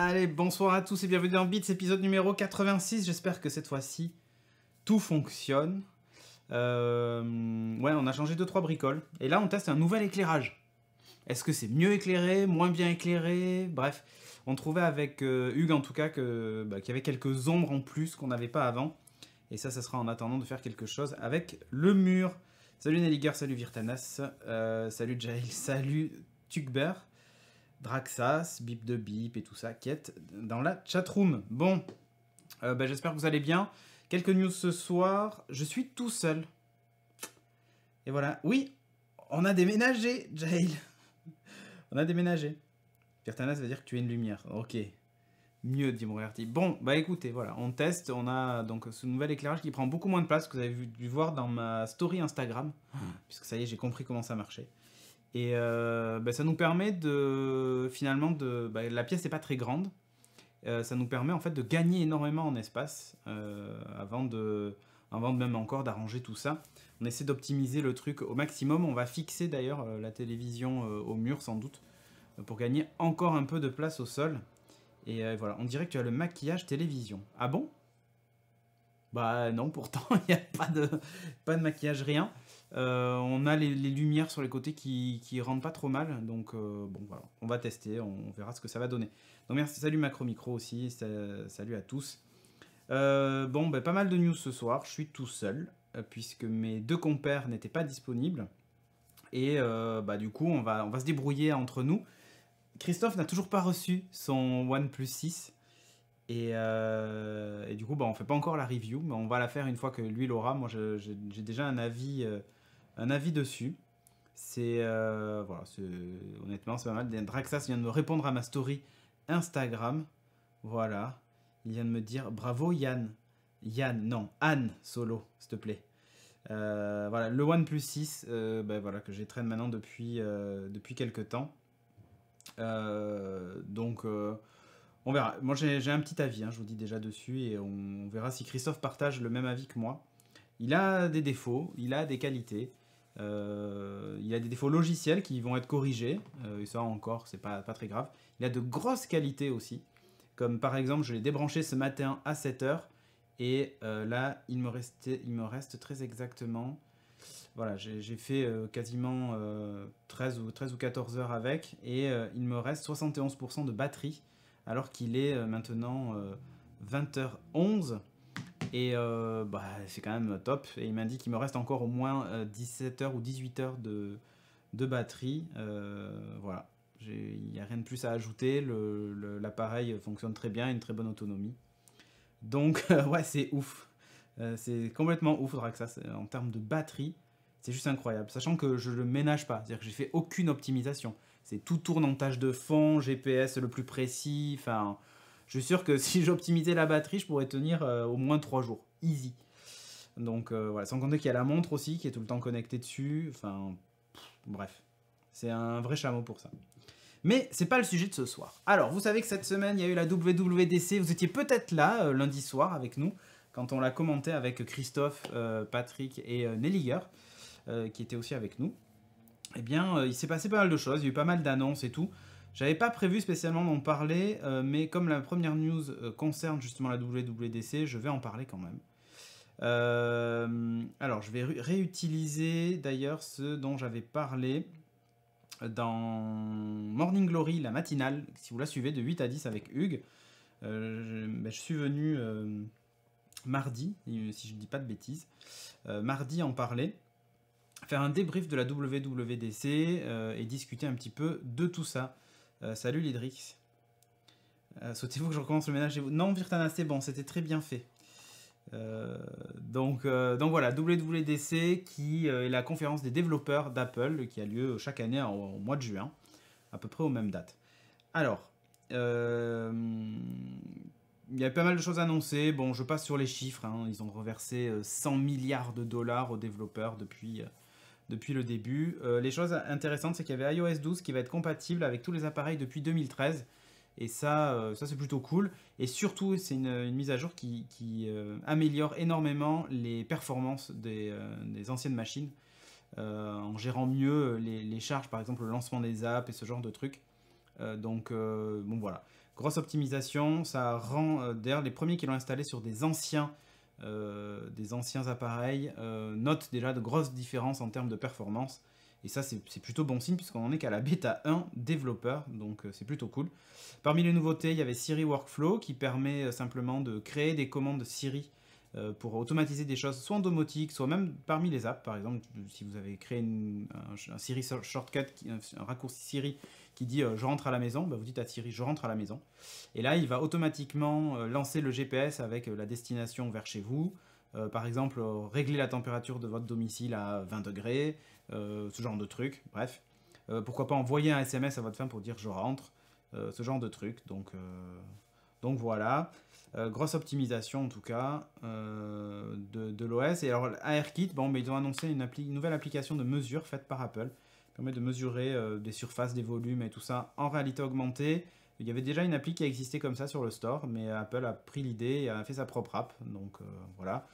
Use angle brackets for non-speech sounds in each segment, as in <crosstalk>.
Allez, bonsoir à tous et bienvenue dans Bits, épisode numéro 86. J'espère que cette fois-ci, tout fonctionne. Euh, ouais, on a changé 2-3 bricoles. Et là, on teste un nouvel éclairage. Est-ce que c'est mieux éclairé, moins bien éclairé Bref, on trouvait avec euh, Hugues en tout cas bah, qu'il y avait quelques ombres en plus qu'on n'avait pas avant. Et ça, ça sera en attendant de faire quelque chose avec le mur. Salut Nelliger, salut Virtanas, euh, salut Jail, salut Tugber. Draxas, Bip de Bip et tout ça, qui est dans la chatroom. Bon, euh, bah, j'espère que vous allez bien. Quelques news ce soir. Je suis tout seul. Et voilà. Oui, on a déménagé, Jail. <laughs> on a déménagé. ça veut dire que tu es une lumière. Ok. Mieux, dit Moriarty. Bon, bah écoutez, voilà, on teste. On a donc ce nouvel éclairage qui prend beaucoup moins de place que vous avez dû voir dans ma story Instagram. Hmm. Puisque ça y est, j'ai compris comment ça marchait. Et euh, bah, ça nous permet de finalement de bah, la pièce n'est pas très grande. Euh, ça nous permet en fait de gagner énormément en espace euh, avant de même encore d'arranger tout ça. On essaie d'optimiser le truc au maximum. On va fixer d'ailleurs la télévision au mur sans doute pour gagner encore un peu de place au sol. Et voilà, on dirait que tu as le maquillage télévision. Ah bon Bah non, pourtant <laughs> il n'y a pas de maquillage rien. Euh, on a les, lumières sur les côtés qui, qui rendent pas trop mal, donc euh, bon on va tester, on, verra ce que ça va donner. Donc merci, salut Macro Micro aussi, salut à tous. Euh, bon, ben, pas mal de news ce soir, je suis tout seul, puisque mes deux compères n'étaient pas disponibles. Et bah, du coup, on va, se débrouiller entre nous. Christophe n'a toujours pas reçu son OnePlus 6. Et, du coup, bah, on ne fait pas encore la review, mais on va la faire une fois que lui l'aura. Moi, j'ai déjà un avis un avis dessus. C'est euh, voilà, honnêtement c'est pas mal. Draxas vient de me répondre à ma story Instagram. Voilà, il vient de me dire bravo Yann. Yann, non, Anne Solo, s'il te plaît. Euh, voilà, le OnePlus 6, euh, ben voilà, que j'ai traîne maintenant depuis, depuis quelques temps. donc, on verra. Moi, j'ai un petit avis, hein, je vous dis déjà dessus, et on verra si Christophe partage le même avis que moi. Il a des défauts, il a des qualités. Euh, il y a des défauts logiciels qui vont être corrigés, euh, et ça encore, c'est pas, pas très grave. Il a de grosses qualités aussi, comme par exemple, je l'ai débranché ce matin à 7h, et euh, là, il me, restait, il me reste très exactement voilà, j'ai fait quasiment 13, ou, 13 ou 14 heures avec et il me reste 71% de batterie alors qu'il est maintenant 20h11 et euh, bah, c'est quand même top. Et il m'a dit qu'il me reste encore au moins 17h euh, ou 18 heures de, de batterie. Euh, voilà. Il n'y a rien de plus à ajouter. L'appareil fonctionne très bien, une très bonne autonomie. Donc, <laughs> ouais, c'est ouf. c'est complètement ouf, ça, En termes de batterie, c'est juste incroyable. Sachant que je le ménage pas, c'est-à-dire que j'ai fait aucune optimisation. C'est tout tourne en tâche de fond, GPS le plus précis, enfin je suis sûr que <laughs> si j'optimisais la batterie, je pourrais tenir euh, au moins 3 jours. Easy. Donc euh, voilà, sans compter qu'il y a la montre aussi qui est tout le temps connectée dessus. Enfin, bref. C'est un vrai chameau pour ça. Mais c'est pas le sujet de ce soir. Alors, vous savez que cette semaine, il y a eu la WWDC. Vous étiez peut-être là euh, lundi soir avec nous quand on l'a commenté avec Christophe, Patrick et Nelliger, qui étaient aussi avec nous. Eh bien, il s'est passé pas mal de choses. Il y a eu pas mal d'annonces et tout. J'avais pas prévu spécialement d'en parler, euh, mais comme la première news euh, concerne justement la WWDC, je vais en parler quand même. Euh, alors, je vais réutiliser d'ailleurs ce dont j'avais parlé dans Morning Glory, la matinale, si vous la suivez, de 8 à 10 avec Hugues. Ben, je, suis venu mardi, si je ne dis pas de bêtises, mardi en parler faire un débrief de la WWDC et discuter un petit peu de tout ça. Euh, salut Lidrix. Euh, souhaitez vous que je recommence le ménage Non, Virtana, c'est bon, c'était très bien fait. Euh, donc, voilà, WWDC qui est la conférence des développeurs d'Apple qui a lieu chaque année au mois de juin, à peu près aux mêmes dates. Alors, il y a pas mal de choses annoncées. Bon, je passe sur les chiffres. Hein. Ils ont reversé 100 milliards de dollars aux développeurs depuis depuis le début. Euh, les choses intéressantes, c'est qu'il y avait iOS 12 qui va être compatible avec tous les appareils depuis 2013. Et ça, euh, ça c'est plutôt cool. Et surtout, c'est une, mise à jour qui, euh, améliore énormément les performances des, anciennes machines. en gérant mieux les, charges, par exemple le lancement des apps et ce genre de trucs. donc, bon voilà grosse optimisation. Ça rend d'ailleurs les premiers qui l'ont installé sur des anciens euh, des anciens appareils euh, note notent déjà de grosses différences en termes de performance. Et ça, c'est plutôt bon signe puisqu'on en est qu'à la bêta 1 développeur, donc euh, c'est plutôt cool. Parmi les nouveautés, il y avait Siri Workflow qui permet simplement de créer des commandes Siri euh, pour automatiser des choses, soit en domotique, soit même parmi les apps. Par exemple, si vous avez créé une, un, Siri shortcut, un raccourci Siri qui dit euh, je rentre à la maison, bah, vous dites à Siri je rentre à la maison. Et là, il va automatiquement euh, lancer le GPS avec la destination vers chez vous. par exemple, régler la température de votre domicile à 20 degrés, ce genre de truc. Bref, pourquoi pas envoyer un SMS à votre femme pour dire je rentre, ce genre de truc. Donc donc voilà, euh, grosse optimisation en tout cas euh, de, l'OS. Et alors ARKit, bon, mais ils ont annoncé une, nouvelle application de mesure faite par Apple, permet de mesurer euh, des surfaces, des volumes et tout ça en réalité augmentée. Il y avait déjà une appli qui existait comme ça sur le store, mais Apple a pris l'idée et a fait sa propre app. Donc voilà.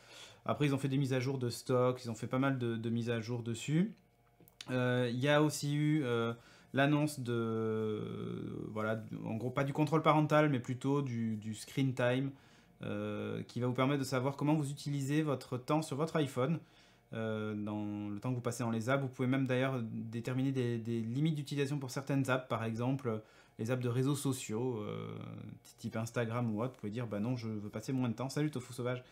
Après, ils ont fait des mises à jour de stock, ils ont fait pas mal de, de mises à jour dessus. Il y a aussi eu l'annonce de, voilà, en gros pas du contrôle parental, mais plutôt du, du screen time, euh, qui va vous permettre de savoir comment vous utilisez votre temps sur votre iPhone, euh, dans le temps que vous passez dans les apps. Vous pouvez même d'ailleurs déterminer des, limites d'utilisation pour certaines apps, par exemple les apps de réseaux sociaux, euh, type Instagram ou autre. Vous pouvez dire, bah non, je veux passer moins de temps. Salut Tofu Sauvage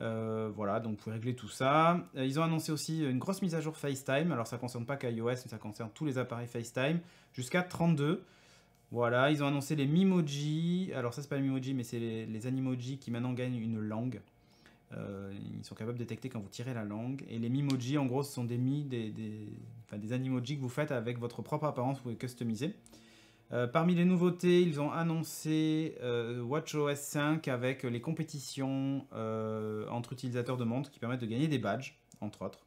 euh, voilà, donc vous pouvez régler tout ça. Euh, ils ont annoncé aussi une grosse mise à jour FaceTime. Alors ça ne concerne pas qu'iOS, mais ça concerne tous les appareils FaceTime, jusqu'à 32. Voilà, ils ont annoncé les Mimoji. Alors ça, c'est pas les Mimoji, mais c'est les, les, Animoji qui maintenant gagnent une langue. Euh, ils sont capables de détecter quand vous tirez la langue. Et les Mimoji, en gros, ce sont des mi, des, que vous faites avec votre propre apparence, vous pouvez customiser. Euh, parmi les nouveautés, ils ont annoncé euh, WatchOS 5 avec les compétitions euh, entre utilisateurs de montres qui permettent de gagner des badges, entre autres.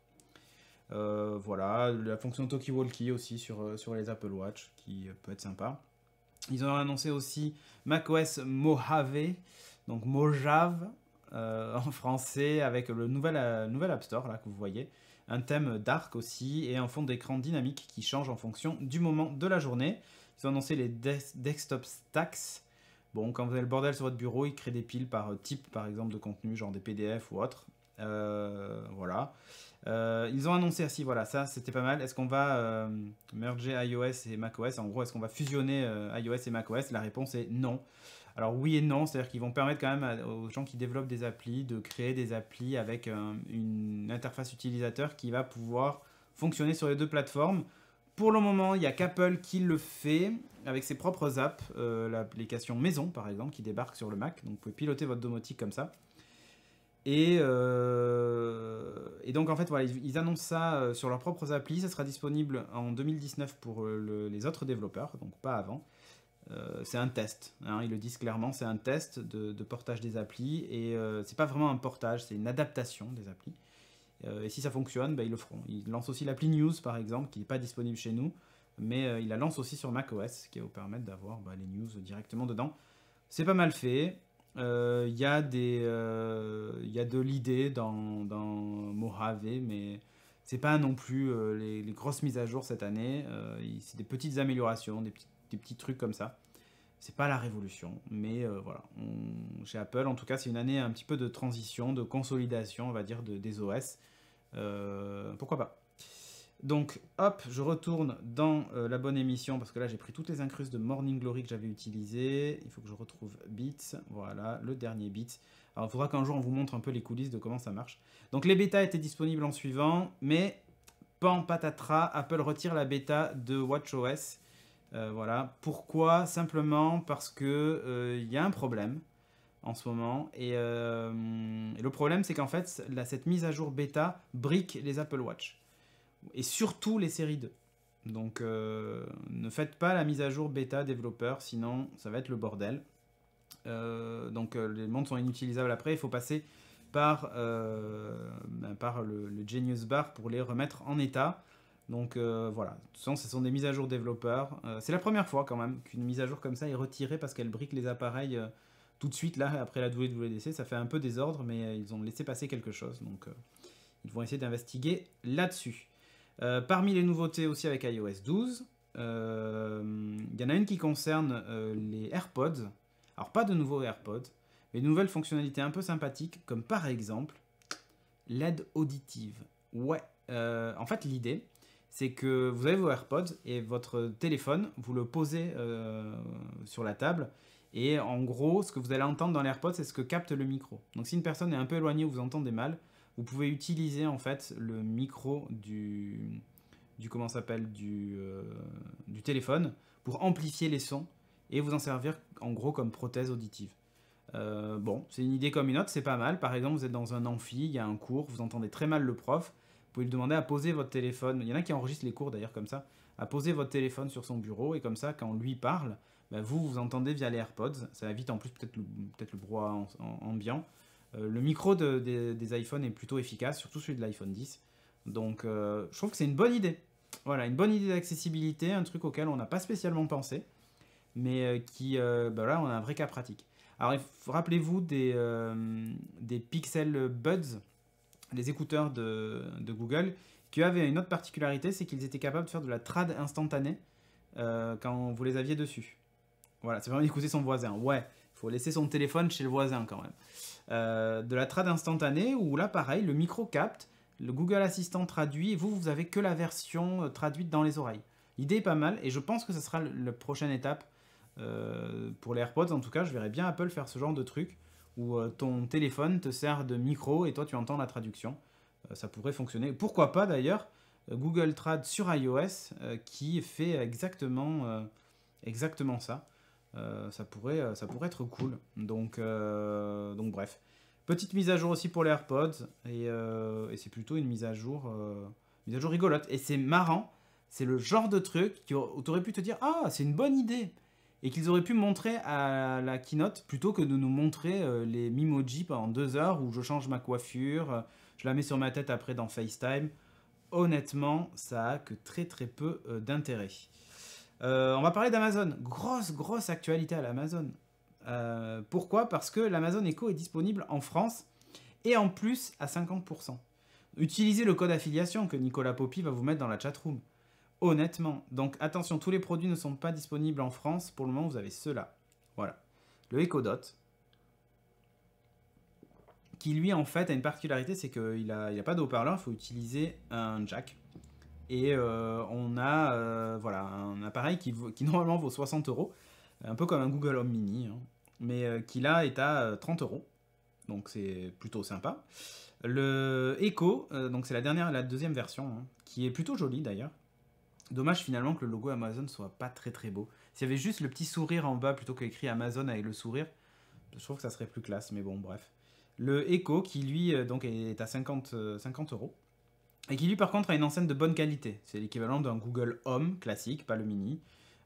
voilà, la fonction qui walkie aussi sur, les Apple Watch qui peut être sympa. Ils ont annoncé aussi macOS Mojave, donc Mojave <laughs> en français avec le nouvel, nouvel App Store là, que vous voyez un thème dark aussi et un fond d'écran dynamique qui change en fonction du moment de la journée. Ils ont annoncé les desktop stacks. Bon, quand vous avez le bordel sur votre bureau, ils créent des piles par euh, type, par exemple, de contenu, genre des PDF ou autre. Euh, voilà. Euh, ils ont annoncé, aussi, ah voilà, ça c'était pas mal. Est-ce qu'on va merger iOS et macOS En gros, est-ce qu'on va fusionner iOS et macOS La réponse est non. Alors oui et non, c'est-à-dire qu'ils vont permettre quand même aux gens qui développent des applis de créer des applis avec une interface utilisateur qui va pouvoir fonctionner sur les deux plateformes. Pour le moment, il n'y a qu'Apple qui le fait avec ses propres apps, euh, l'application Maison par exemple, qui débarque sur le Mac. Donc vous pouvez piloter votre domotique comme ça. Et, euh, et donc en fait, voilà, ils, annoncent ça euh, sur leurs propres applis. Ça sera disponible en 2019 pour les autres développeurs, donc pas avant. c'est un test, hein, ils le disent clairement, c'est un test de, de, portage des applis et c'est pas vraiment un portage, c'est une adaptation des applis. Euh, et si ça fonctionne, ben, ils le feront. Ils lancent aussi l'appli News, par exemple, qui n'est pas disponible chez nous, mais euh, ils la lancent aussi sur macOS, qui va vous permettre d'avoir ben, les news directement dedans. C'est pas mal fait. Il euh, y, y, a de l'idée dans, dans, Mojave, mais c'est pas non plus les, grosses mises à jour cette année. c'est des petites améliorations, des petits, trucs comme ça. C'est pas la révolution, mais voilà. chez Apple, en tout cas, c'est une année un petit peu de transition, de consolidation, on va dire, de, des OS. Euh, pourquoi pas donc, hop, je retourne dans euh, la bonne émission, parce que là, j'ai pris toutes les incrustes de Morning Glory que j'avais utilisées. Il faut que je retrouve Beats. Voilà, le dernier Beats. Alors, il faudra qu'un jour, on vous montre un peu les coulisses de comment ça marche. Donc, les bêtas étaient disponibles en suivant, mais pan patatra, Apple retire la bêta de WatchOS. Euh, voilà. Pourquoi Simplement parce que il y a un problème en ce moment. Euh, et, le problème, c'est qu'en fait, cette mise à jour bêta brique les Apple Watch. Et surtout les séries 2. Donc euh, ne faites pas la mise à jour bêta développeur, sinon ça va être le bordel. Euh, donc les montres sont inutilisables après, il faut passer par, ben, par le, Genius Bar pour les remettre en état. Donc voilà, de toute façon, ce sont des mises à jour développeurs. c'est la première fois quand même qu'une mise à jour comme ça est retirée parce qu'elle brique les appareils tout de suite, là, après la WWDC, ça fait un peu désordre, mais euh, ils ont laissé passer quelque chose. Donc, euh, ils vont essayer d'investiguer là-dessus. Euh, parmi les nouveautés aussi avec iOS 12, il y en a une qui concerne les AirPods. Alors, pas de nouveaux AirPods, mais de nouvelles fonctionnalités un peu sympathiques, comme par exemple l'aide auditive. Ouais, en fait, l'idée, c'est que vous avez vos AirPods et votre téléphone, vous le posez sur la table et en gros, ce que vous allez entendre dans l'AirPod, c'est ce que capte le micro. Donc si une personne est un peu éloignée ou vous entendez mal, vous pouvez utiliser en fait le micro du, comment s'appelle euh, du, téléphone pour amplifier les sons et vous en servir en gros comme prothèse auditive. Euh, bon, c'est une idée comme une autre, c'est pas mal. Par exemple, vous êtes dans un amphi, il y a un cours, vous entendez très mal le prof, vous pouvez lui demander à poser votre téléphone. Il y en a qui enregistrent les cours d'ailleurs comme ça, à poser votre téléphone sur son bureau et comme ça, quand on lui parle, bah, vous, vous entendez via les AirPods. Ça évite en plus peut-être le, être le brouhaha ambiant. Euh, le micro des, iPhones est plutôt efficace, surtout celui de l'iPhone 10. Donc euh, je trouve que c'est une bonne idée. Voilà, une bonne idée d'accessibilité, un truc auquel on n'a pas spécialement pensé, mais euh, qui, voilà, bah, on a un vrai cas pratique. Alors rappelez-vous des, Pixel Buds, les écouteurs de, Google, qui avaient une autre particularité, c'est qu'ils étaient capables de faire de la trad instantanée quand vous les aviez dessus. Voilà, ça permet d'écouter son voisin. Ouais, il faut laisser son téléphone chez le voisin quand même. Euh, de la trad instantanée où là pareil, le micro capte, le Google Assistant traduit et vous, vous avez que la version euh, traduite dans les oreilles. L'idée est pas mal et je pense que ce sera la prochaine étape euh, pour les AirPods. En tout cas, je verrais bien Apple faire ce genre de truc où ton téléphone te sert de micro et toi tu entends la traduction. ça pourrait fonctionner. Pourquoi pas d'ailleurs Google Trad sur iOS qui fait exactement, exactement ça. Euh, ça, pourrait, euh, ça pourrait être cool. Donc, euh, donc bref. Petite mise à jour aussi pour les AirPods. Et, c'est plutôt une mise à jour, mise à jour rigolote. Et c'est marrant. C'est le genre de truc qui aurait pu te dire Ah, c'est une bonne idée et qu'ils auraient pu montrer à la keynote plutôt que de nous montrer les Mimoji pendant deux heures où je change ma coiffure, je la mets sur ma tête après dans FaceTime. Honnêtement, ça a que très très peu d'intérêt. Euh, on va parler d'Amazon. Grosse, grosse actualité à l'Amazon. Euh, pourquoi Parce que l'Amazon Echo est disponible en France et en plus à 50%. Utilisez le code affiliation que Nicolas Poppy va vous mettre dans la chatroom. Honnêtement. Donc attention, tous les produits ne sont pas disponibles en France. Pour le moment, vous avez ceux-là. Voilà. Le Echo Dot. Qui lui, en fait, a une particularité, c'est qu'il n'a il a pas de parleur il faut utiliser un jack. Et euh, on a euh, voilà, un appareil qui, <laughs> normalement vaut 60 euros, un peu comme un Google Home Mini, hein. mais euh, qui là est à 30 euros. Donc c'est plutôt sympa. Le Echo, donc c'est la dernière, la deuxième version, hein, qui est plutôt jolie d'ailleurs. Dommage finalement que le logo Amazon soit pas très très beau. S'il y avait juste le petit sourire en bas plutôt qu'écrit Amazon avec le sourire, je trouve que ça serait plus classe, mais bon, bref. Le Echo qui lui donc est à 50, 50 euros. Et qui lui par contre a une enceinte de bonne qualité. C'est l'équivalent d'un Google Home classique, pas le mini,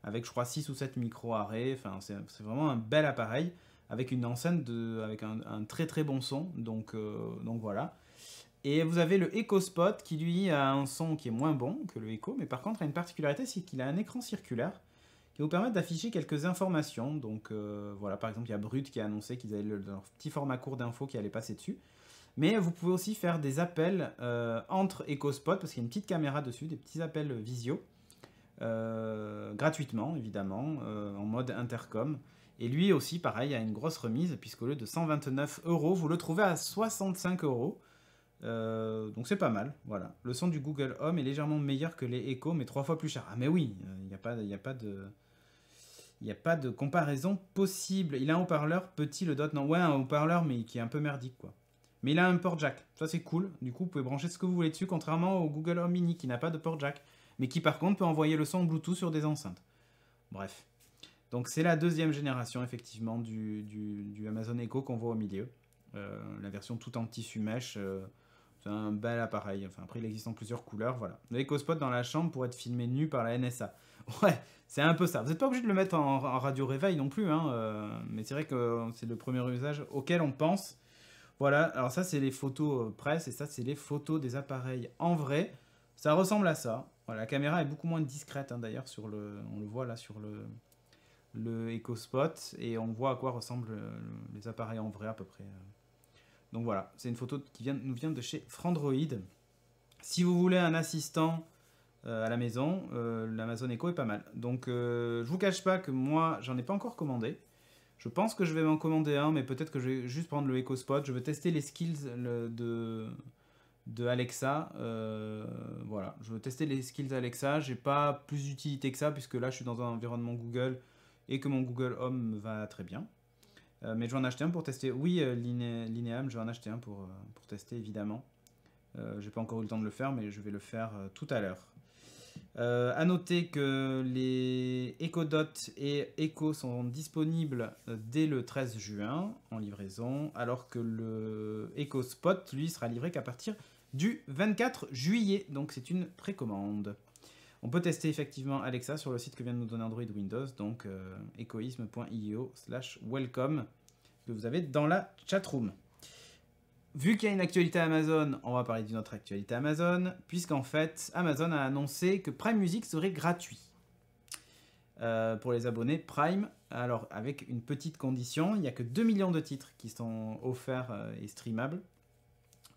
avec je crois 6 ou 7 micros arrêts Enfin, c'est vraiment un bel appareil avec une enceinte de, avec un, très très bon son. Donc, euh, donc voilà. Et vous avez le Echo Spot qui lui a un son qui est moins bon que le Echo, mais par contre a une particularité, c'est qu'il a un écran circulaire qui vous permet d'afficher quelques informations. Donc euh, voilà, par exemple, il y a Brut qui a annoncé qu'ils avaient leur petit format court d'infos qui allait passer dessus. Mais vous pouvez aussi faire des appels euh, entre EcoSpot, parce qu'il y a une petite caméra dessus, des petits appels visio, euh, gratuitement évidemment, euh, en mode intercom. Et lui aussi, pareil, a une grosse remise, puisqu'au lieu de 129 euros, vous le trouvez à 65 euros. donc c'est pas mal, voilà. Le son du Google Home est légèrement meilleur que les Echo, mais trois fois plus cher. Ah mais oui, il n'y a, pas, a de il n'y a pas de comparaison possible. Il a un haut-parleur petit, le dot non. Ouais, un haut-parleur, mais qui est un peu merdique, quoi. Mais il a un port jack. Ça, c'est cool. Du coup, vous pouvez brancher ce que vous voulez dessus, contrairement au Google Home Mini qui n'a pas de port jack, mais qui par contre peut envoyer le son Bluetooth sur des enceintes. Bref. Donc, c'est la deuxième génération, effectivement, du, du, Amazon Echo qu'on voit au milieu. Euh, la version tout en tissu mèche. Euh, c'est un bel appareil. Enfin, après, il existe en plusieurs couleurs. Voilà. Spot dans la chambre pour être filmé nu par la NSA. <laughs> Ouais, c'est un peu ça. Vous n'êtes pas obligé de le mettre en, radio réveil non plus. Hein, euh, mais c'est vrai que c'est le premier usage auquel on pense voilà, alors ça c'est les photos euh, presse et ça c'est les photos des appareils en vrai. Ça ressemble à ça. la caméra est beaucoup moins discrète hein, d'ailleurs sur le, on le voit là sur le, le Spot et on voit à quoi ressemblent euh, les appareils en vrai à peu près. Euh. Donc voilà, c'est une photo qui vient, nous vient de chez Frandroid. Si vous voulez un assistant à la maison, l'Amazon Echo est pas mal. Donc je vous cache pas que moi j'en ai pas encore commandé. Je pense que je vais m'en commander un, mais peut-être que je vais juste prendre le Echo Spot. Je veux tester les skills de, de Alexa. Euh, voilà, je veux tester les skills Alexa. J'ai pas plus d'utilité que ça, puisque là, je suis dans un environnement Google et que mon Google Home va très bien. Euh, mais je vais en acheter un pour tester. Oui, euh, Lineam, je vais en acheter un pour, pour tester, évidemment. J'ai pas encore eu le temps de le faire, mais je vais le faire tout à l'heure. A euh, à noter que les Echo Dot et Echo sont disponibles euh, dès le 13 juin en livraison, alors que le Echo Spot lui, sera livré qu'à partir du 24 juillet. Donc c'est une précommande. On peut tester effectivement Alexa sur le site que vient de nous donner Android Windows, donc euh, slash welcome, que vous avez dans la chatroom. Vu qu'il y a une actualité Amazon, on va parler d'une autre actualité Amazon, puisqu'en fait, Amazon a annoncé que Prime Music serait gratuit euh, pour les abonnés Prime. Alors, avec une petite condition, il n'y a que 2 millions de titres qui sont offerts euh, et streamables,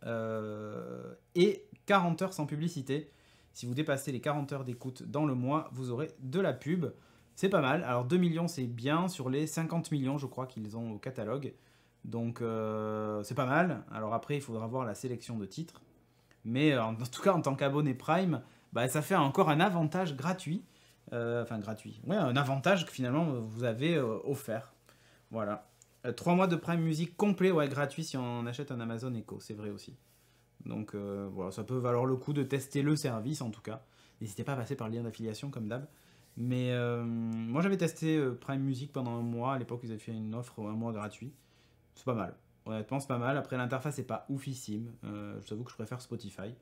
euh, et 40 heures sans publicité. Si vous dépassez les 40 heures d'écoute dans le mois, vous aurez de la pub. C'est pas mal. Alors, 2 millions, c'est bien sur les 50 millions, je crois, qu'ils ont au catalogue. Donc euh, c'est pas mal. Alors après, il faudra voir la sélection de titres. Mais euh, en, tout cas, en tant qu'abonné Prime, bah, ça fait encore un avantage gratuit. Euh, enfin, gratuit. Ouais, un avantage que finalement vous avez offert. Voilà. trois mois de Prime Music complet, ouais, gratuit si on achète un Amazon Echo, c'est vrai aussi. Donc voilà, ça peut valoir le coup de tester le service en tout cas. N'hésitez pas à passer par le lien d'affiliation comme d'hab. Mais moi j'avais testé Prime Music pendant un mois, à l'époque ils avaient fait une offre un mois gratuit. C'est pas mal. Honnêtement, c'est pas mal. Après, l'interface est pas oufissime. Euh, je t'avoue que je préfère Spotify.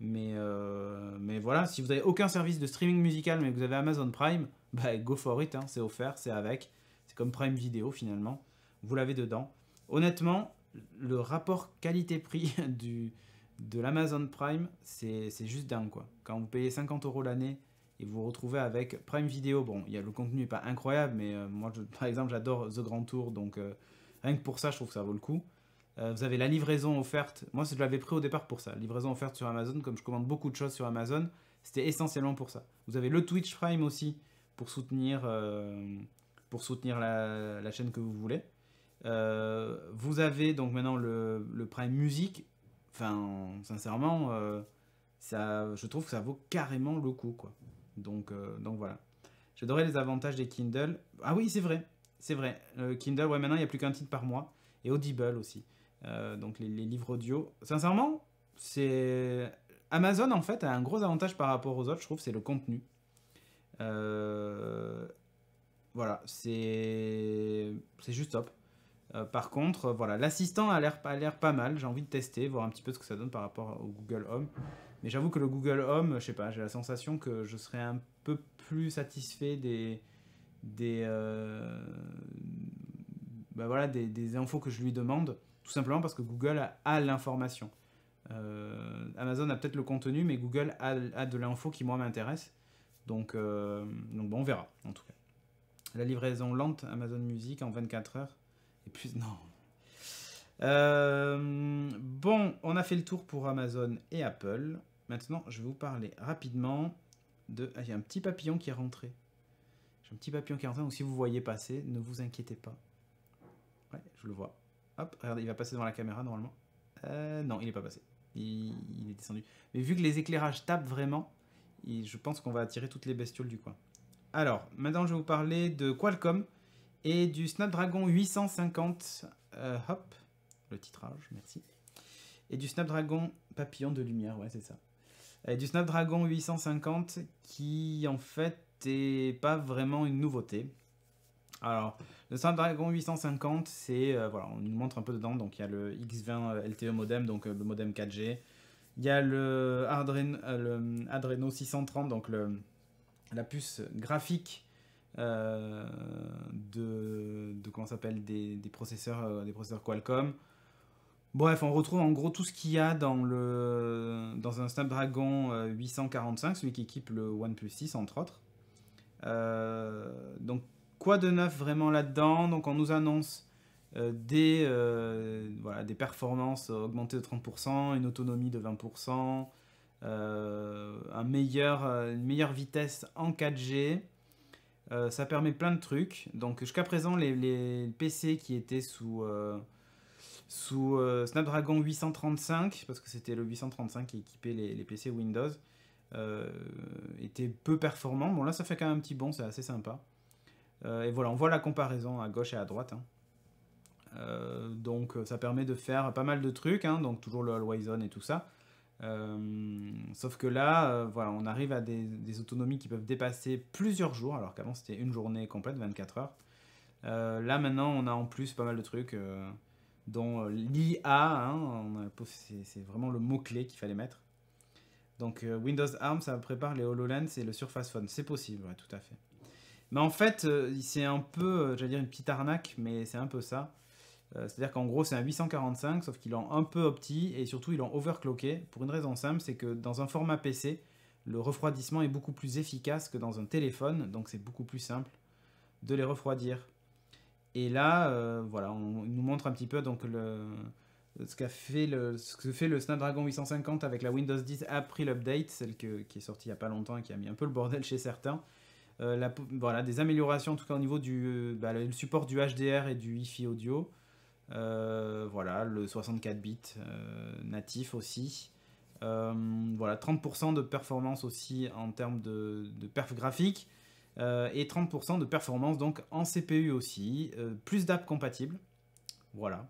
Mais, euh, mais voilà, si vous n'avez aucun service de streaming musical mais que vous avez Amazon Prime, bah go for it, hein. c'est offert, c'est avec. C'est comme Prime Video finalement. Vous l'avez dedans. Honnêtement, le rapport qualité-prix <laughs> du, de l'Amazon Prime, c'est juste dingue quoi. Quand vous payez 50 euros l'année et vous vous retrouvez avec Prime Video, bon, y a, le contenu n'est pas incroyable, mais euh, moi <laughs> par exemple j'adore The Grand Tour donc. Euh, Rien que pour ça, je trouve que ça vaut le coup. Euh, vous avez la livraison offerte. Moi, je l'avais pris au départ pour ça. Livraison offerte sur Amazon, comme je commande beaucoup de choses sur Amazon, c'était essentiellement pour ça. Vous avez le Twitch Prime aussi pour soutenir, euh, pour soutenir la, chaîne que vous voulez. Euh, vous avez donc maintenant le, le Prime Music. Enfin, sincèrement, ça, je trouve que ça vaut carrément le coup, quoi. Donc, donc voilà. J'adorais les avantages des Kindle. Ah oui, c'est vrai. C'est vrai, euh, Kindle, ouais, maintenant il n'y a plus qu'un titre par mois. Et Audible aussi. Euh, donc les, livres audio. Sincèrement, c'est. Amazon en fait a un gros avantage par rapport aux autres, je trouve, c'est le contenu. Euh, voilà, c'est. C'est juste top. par contre, voilà, l'assistant a l'air pas mal. J'ai envie de tester, voir un petit peu ce que ça donne par rapport au Google Home. Mais j'avoue que le Google Home, je sais pas, j'ai la sensation que je serais un peu plus satisfait des, des, euh, bah voilà, des, des, infos que je lui demande, tout simplement parce que Google a, l'information. Euh, Amazon a peut-être le contenu, mais Google a, de l'info qui, moi, m'intéresse. Donc, euh, donc bon, on verra, en tout cas. La livraison lente Amazon Music en 24 heures. Et plus, non. bon, on a fait le tour pour Amazon et Apple. Maintenant, je vais vous parler rapidement de... Ah, il y a un petit papillon qui est rentré. J'ai un petit papillon qui est en train, donc si vous voyez passer, ne vous inquiétez pas. Ouais, je le vois. Hop, regardez, il va passer devant la caméra normalement. Euh, non, il n'est pas passé. Il, est descendu. Mais vu que les éclairages tapent vraiment, je pense qu'on va attirer toutes les bestioles du coin. Alors, maintenant je vais vous parler de Qualcomm et du Snapdragon 850. Euh, hop, le titrage, merci. Et du Snapdragon papillon de lumière, ouais, c'est ça. Et du Snapdragon 850 qui en fait pas vraiment une nouveauté. Alors, le Snapdragon 850, c'est. Euh, voilà, on nous montre un peu dedans. Donc, il y a le X20 euh, LTE modem, donc euh, le modem 4G. Il y a le Adreno, 630, donc le, la puce graphique de, de, Comment s'appelle des, des, processeurs, des processeurs Qualcomm. Bref, on retrouve en gros tout ce qu'il y a dans, le, dans un Snapdragon 845, celui qui équipe le OnePlus 6 entre autres. Euh, donc quoi de neuf vraiment là-dedans Donc on nous annonce euh, des, euh, des performances augmentées de 30%, une autonomie de 20%, un meilleur, une meilleure vitesse en 4G. ça permet plein de trucs. Donc jusqu'à présent, les, PC qui étaient sous, sous Snapdragon 835, parce que c'était le 835 qui équipait les PC Windows, euh, était peu performant. Bon là ça fait quand même un petit bon c'est assez sympa. Euh, et voilà, on voit la comparaison à gauche et à droite. Hein. Euh, donc ça permet de faire pas mal de trucs, hein, donc toujours le Horizon et tout ça. sauf que là, voilà, on arrive à des, autonomies qui peuvent dépasser plusieurs jours, alors qu'avant c'était une journée complète, 24 heures. là maintenant, on a en plus pas mal de trucs, dont l'IA, hein, c'est vraiment le mot-clé qu'il fallait mettre. Donc euh, Windows ARM, ça prépare les HoloLens et le Surface Phone. C'est possible, tout à fait. Mais en fait, euh, c'est un peu, euh, j'allais dire une petite arnaque, mais c'est un peu ça. C'est-à-dire qu'en gros, c'est un 845, sauf qu'il l'ont un peu opti et surtout ils l'ont overclocké pour une raison simple, c'est que dans un format PC, le refroidissement est beaucoup plus efficace que dans un téléphone, donc c'est beaucoup plus simple de les refroidir. Et là, voilà, on nous montre un petit peu donc le, ce fait le, ce que fait le Snapdragon 850 avec la Windows 10 après l'update, celle qui est sortie il n'y a pas longtemps et qui a mis un peu le bordel chez certains. Euh, voilà, des améliorations en tout cas au niveau du euh, bah, support du HDR et du Wi-Fi audio. Euh, voilà, le 64 bits natif aussi. voilà, 30% de performance aussi en termes de, de perf graphique. et 30% de performance donc en CPU aussi. plus d'apps compatibles. Voilà,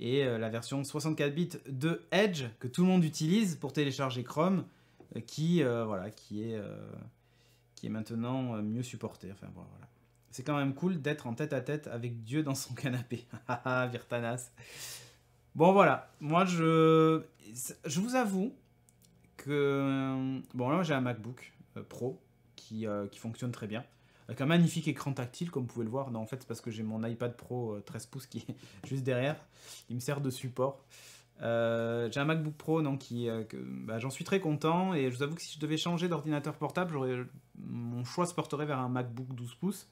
et euh, la version 64 bits de Edge que tout le monde utilise pour télécharger Chrome, euh, qui euh, voilà, qui est qui est maintenant mieux supportée. Enfin C'est quand même cool d'être en tête à tête avec Dieu dans son <laughs> canapé. Ah, ah, ah, Virtanas. Bon voilà, moi je je vous avoue que bon là j'ai un MacBook Pro qui, qui fonctionne très bien avec un magnifique écran tactile, comme vous pouvez le voir. Non, en fait, c'est parce que j'ai mon iPad Pro 13 euh, pouces qui est <laughs> juste derrière. Il me sert de support. Euh, j'ai un MacBook Pro, donc euh, bah, j'en suis très content. Et je vous avoue que si je devais changer d'ordinateur portable, mon choix se porterait vers un MacBook 12 pouces.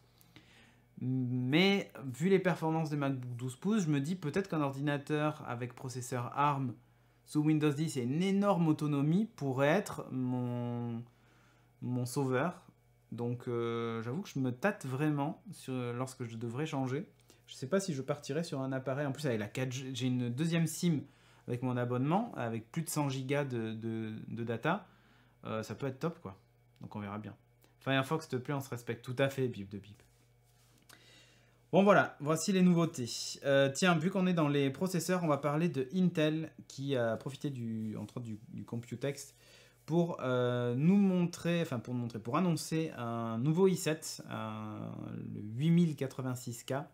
Mais vu les performances des MacBook 12 pouces, je me dis peut-être qu'un ordinateur avec processeur ARM sous Windows 10 et une énorme autonomie pourrait être mon, mon sauveur. Donc euh, j'avoue que je me tâte vraiment sur, lorsque je devrais changer. Je ne sais pas si je partirais sur un appareil. En plus, la j'ai une deuxième SIM avec mon abonnement, avec plus de 100 gigas de, data. Euh, ça peut être top, quoi. Donc on verra bien. Firefox, s'il te plaît, on se respecte tout à fait, bip de bip. Bon voilà, voici les nouveautés. Euh, tiens, vu qu'on est dans les processeurs, on va parler de Intel qui a profité du, entre du, du Computex pour euh, nous montrer, enfin pour nous montrer, pour annoncer un nouveau i7, euh, le 8086K,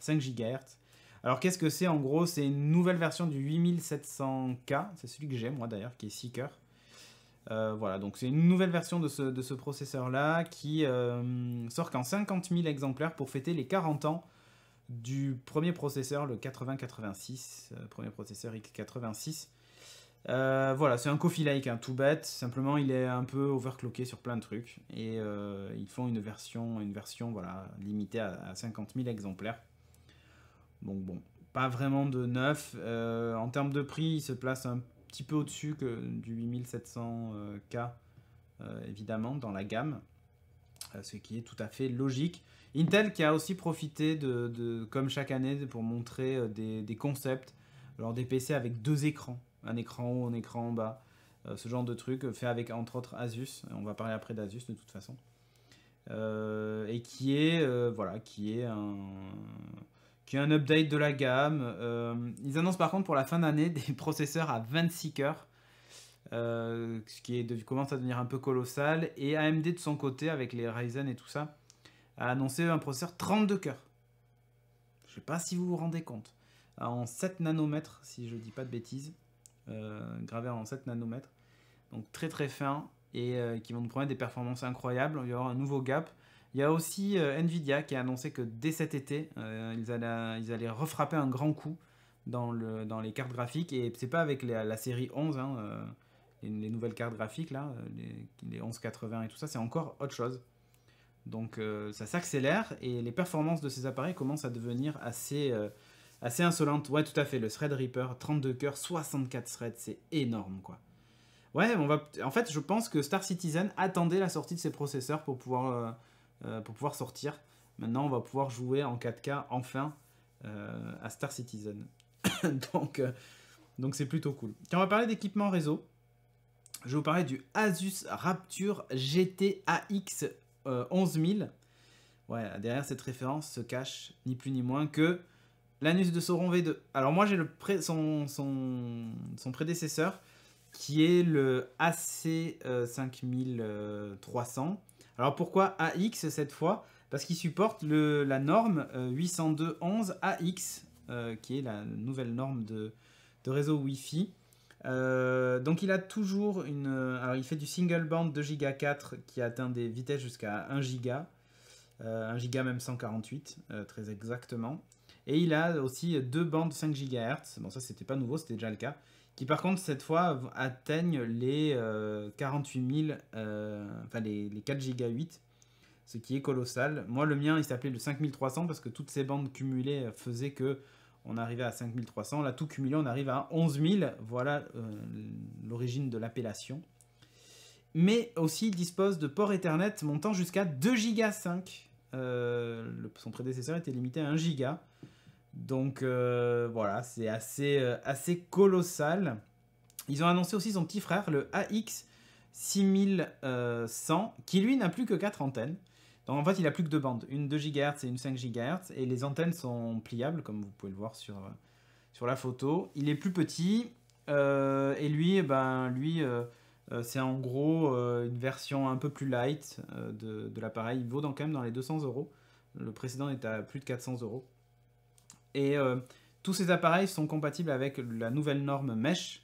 5 GHz. Alors qu'est-ce que c'est en gros C'est une nouvelle version du 8700K, c'est celui que j'ai moi d'ailleurs, qui est Seeker. Euh, voilà, donc c'est une nouvelle version de ce, processeur-là qui sort qu'en 50 000 exemplaires pour fêter les 40 ans du premier processeur, le 8086, premier processeur X86. Euh, voilà, c'est un coffee-like, un hein, tout bête. Simplement, il est un peu overclocké sur plein de trucs. Et euh, ils font une version, une version voilà, limitée à, 50 000 exemplaires. Donc bon, pas vraiment de neuf. Euh, en termes de prix, il se place un petit peu au-dessus que du 8700K, évidemment, dans la gamme. ce qui est tout à fait logique. Intel qui a aussi profité, de, comme chaque année, pour montrer des, des concepts. Alors des PC avec deux écrans un écran haut, un écran en bas, euh, ce genre de truc, euh, fait avec entre autres Asus, euh, on va parler après d'Asus de toute façon, et qui est, voilà, qui est un... Qui est un update de la gamme. ils annoncent par contre pour la fin d'année <laughs> des processeurs à 26 cœurs. ce qui est commence à devenir un peu colossal. Et AMD de son côté, avec les Ryzen et tout ça, a annoncé un processeur 32 cœurs. Je sais pas si vous vous rendez compte. En 7 nanomètres, si je dis pas de bêtises. Euh, gravés en 7 nanomètres. Donc très très fin et euh, qui vont nous promettre des performances incroyables. Il y aura un nouveau gap. Il y a aussi euh, Nvidia qui a annoncé que dès cet été, ils, allaient, ils refrapper un grand coup dans, les cartes graphiques. Et c'est pas avec la, série 11, hein, les, nouvelles cartes graphiques, là, les, les 1180 et tout ça, c'est encore autre chose. Donc ça s'accélère et les performances de ces appareils commencent à devenir assez, Assez insolente, ouais tout à fait, le Thread Reaper, 32 cœurs, 64 threads, c'est énorme quoi. Ouais, on va... en fait je pense que Star Citizen attendait la sortie de ses processeurs pour pouvoir, euh, euh, pour pouvoir sortir. Maintenant on va pouvoir jouer en 4K enfin euh, à Star Citizen. <coughs> donc donc c'est plutôt cool. Quand on va parler d'équipement réseau. Je vais vous parler du Asus Rapture GTAX 11000. Ouais, derrière cette référence se cache ni plus ni moins que L'anus de Sauron V2. Alors moi j'ai le son, prédécesseur qui est le AC5300. Alors pourquoi AX cette fois Parce qu'il supporte la norme 802.11ax euh, euh, qui est la nouvelle norme de, réseau Wi-Fi. Euh, donc il a toujours une... Alors il fait du single band 2 giga 4 qui atteint des vitesses jusqu'à 1 giga. 1 giga même 148 très exactement. Et il a aussi deux bandes 5 GHz. Bon, ça, c'était pas nouveau, c'était déjà le cas. Qui, par contre, cette fois, atteignent les 48 euh, 000, euh, enfin les, 4 Giga 8, ce qui est colossal. Moi, le mien, il s'appelait le 5300 parce que toutes ces bandes cumulées faisaient que on arrivait à 5300. Là, tout cumulé, on arrive à 11 000. Voilà euh, l'origine de l'appellation. Mais aussi, il dispose de ports Ethernet montant jusqu'à 2 Giga 5 euh, son prédécesseur était limité à 1 giga. Donc euh, voilà, c'est assez, euh, assez colossal. Ils ont annoncé aussi son petit frère, le AX 6100, qui lui n'a plus que 4 antennes. Donc en fait, il a plus que deux bandes, une 2 gigahertz et une 5 gigahertz et les antennes sont pliables, comme vous pouvez le voir sur, sur la photo. Il est plus petit, et lui, eh ben, lui euh, c'est en gros euh, une version un peu plus light euh, de, l'appareil. Il vaut quand même dans les 200 euros. Le précédent est à plus de 400 euros. Et tous ces appareils sont compatibles avec la nouvelle norme Mesh,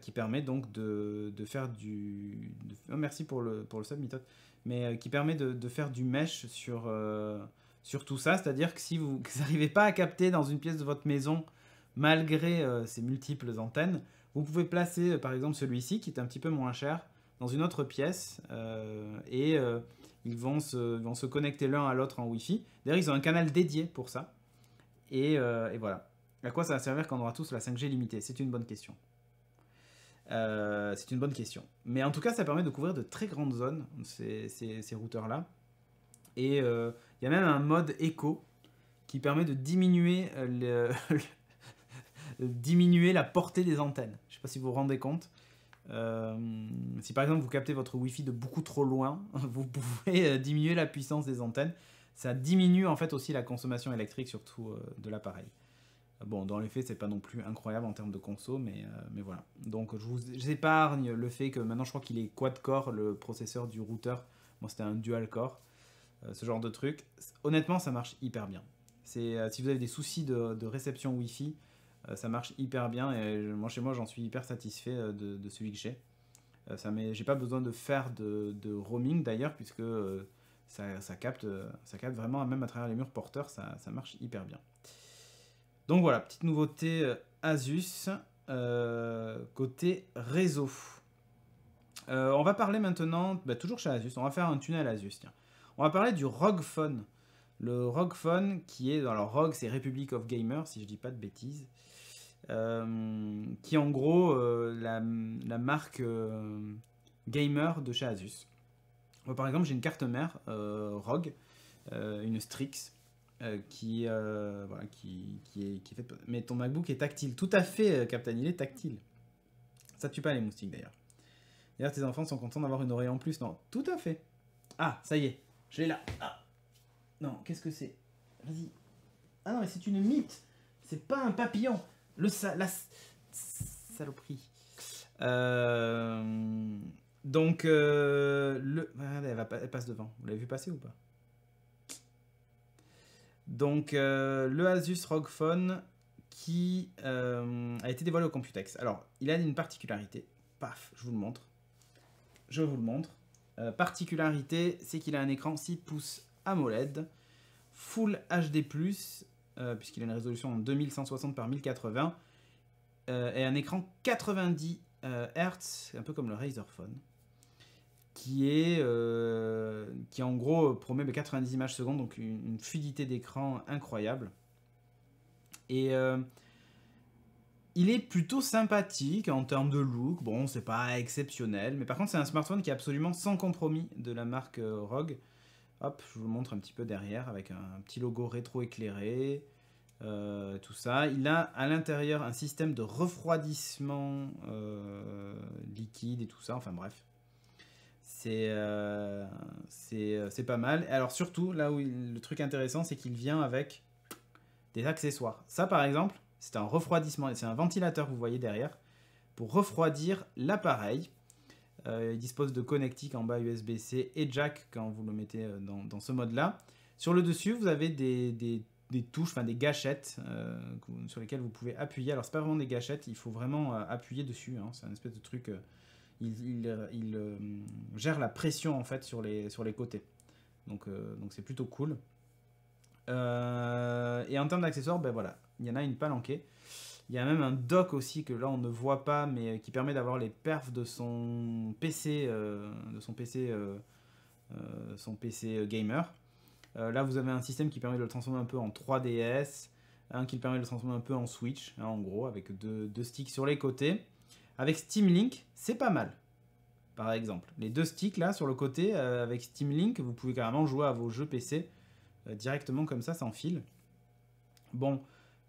qui permet donc de, faire du... Oh, merci pour le, pour le sub, Mais qui permet de, faire du mesh sur, sur tout ça. C'est-à-dire que si vous n'arrivez <laughs> pas à capter dans une pièce de votre maison, malgré ces multiples antennes, vous pouvez placer euh, par exemple celui-ci qui est un petit peu moins cher dans une autre pièce euh, et euh, ils vont se, se connecter l'un à l'autre en Wi-Fi. D'ailleurs, ils ont un canal dédié pour ça. Et, voilà. À quoi ça va servir quand on aura tous la 5G limitée C'est une bonne question. c'est une bonne question. Mais en tout cas, ça permet de couvrir de très grandes zones, ces, ces routeurs-là. Et il y a même un mode écho qui permet de diminuer le, <laughs> diminuer la portée des antennes. Je ne sais pas si vous vous rendez compte. Euh, si par exemple vous captez votre Wi-Fi de beaucoup trop loin, <laughs> vous pouvez euh, diminuer la puissance des antennes. Ça diminue en fait aussi la consommation électrique, surtout euh, de l'appareil. Bon, dans les faits, c'est pas non plus incroyable en termes de conso, mais, voilà. Donc je vous épargne le fait que maintenant je crois qu'il est quad-core le processeur du routeur. Moi c'était un dual-core, ce genre de truc. Honnêtement, ça marche hyper bien. C'est si vous avez des soucis de réception Wi-Fi, euh, ça marche hyper bien et moi chez moi j'en suis hyper satisfait euh, de, celui que j'ai. Euh, ça j'ai pas besoin de faire de, roaming d'ailleurs puisque ça, capte, ça capte vraiment même à travers les murs porteurs, ça, marche hyper bien. Donc voilà, petite nouveauté Asus côté réseau. on va parler maintenant, bah, toujours chez Asus, on va faire un tunnel Asus. Tiens. On va parler du ROG Phone. Le ROG Phone qui est, alors ROG c'est Republic of Gamers si je dis pas de bêtises. Euh, qui est en gros euh, la, marque euh, gamer de chez Asus. par exemple, j'ai une carte mère ROG, une Strix, qui, voilà, qui, qui, est, qui est faite. Mais ton MacBook est tactile, tout à fait, Captain, il est tactile. Ça tue pas les moustiques d'ailleurs. D'ailleurs, tes enfants sont contents d'avoir une oreille en plus, non Tout à fait. Ah, ça y est, je l'ai là. Ah. Non, qu'est-ce que c'est Vas-y. Ah non, mais c'est une mythe. C'est pas un papillon. Le sa la saloperie. Euh, donc, euh, le... Ah, elle, va passe devant. Vous l'avez vu passer ou pas Donc, euh, le Asus ROG Phone qui a été dévoilé au Computex. Alors, il a une particularité. Paf, je vous le montre. Je vous le montre. particularité, c'est qu'il a un écran 6 pouces AMOLED, Full HD+, euh, puisqu'il a une résolution en 2160 par 1080, euh, et un écran 90 euh, Hz, un peu comme le Razer Phone, qui est qui en gros promet 90 bah, images secondes, donc une, une fluidité d'écran incroyable. Et il est plutôt sympathique en termes de look. Bon, c'est pas exceptionnel, mais par contre, c'est un smartphone qui est absolument sans compromis de la marque Rogue. Hop, je vous le montre un petit peu derrière avec un petit logo rétro-éclairé, euh, tout ça. Il a à l'intérieur un système de refroidissement euh, liquide et tout ça, enfin bref. C'est euh, pas mal. Alors surtout, là où le truc intéressant, c'est qu'il vient avec des accessoires. Ça par exemple, c'est un refroidissement, c'est un ventilateur vous voyez derrière, pour refroidir l'appareil. Euh, il dispose de connectique en bas USB-C et jack quand vous le mettez euh, dans, ce mode-là. Sur le dessus, vous avez des, touches, enfin des gâchettes euh, sur lesquelles vous pouvez appuyer. Alors, c'est pas vraiment des gâchettes, il faut vraiment appuyer dessus. Hein. C'est un espèce de truc. il, il gère la pression en fait sur les, sur les côtés. Donc, donc c'est plutôt cool. et en termes d'accessoires, ben voilà, il y en a une palanquée. Il y a même un dock aussi que là on ne voit pas, mais euh, qui permet d'avoir les perfs de son PC, euh, de son PC, euh, son PC gamer. là vous avez un système qui permet de le transformer un peu en 3DS, un qui permet de le transformer un peu en Switch, hein, en gros, avec deux, deux, sticks sur les côtés. Avec Steam Link, c'est pas mal, par exemple. Les deux sticks là sur le côté, avec Steam Link, vous pouvez carrément jouer à vos jeux PC directement comme ça, sans fil. Bon,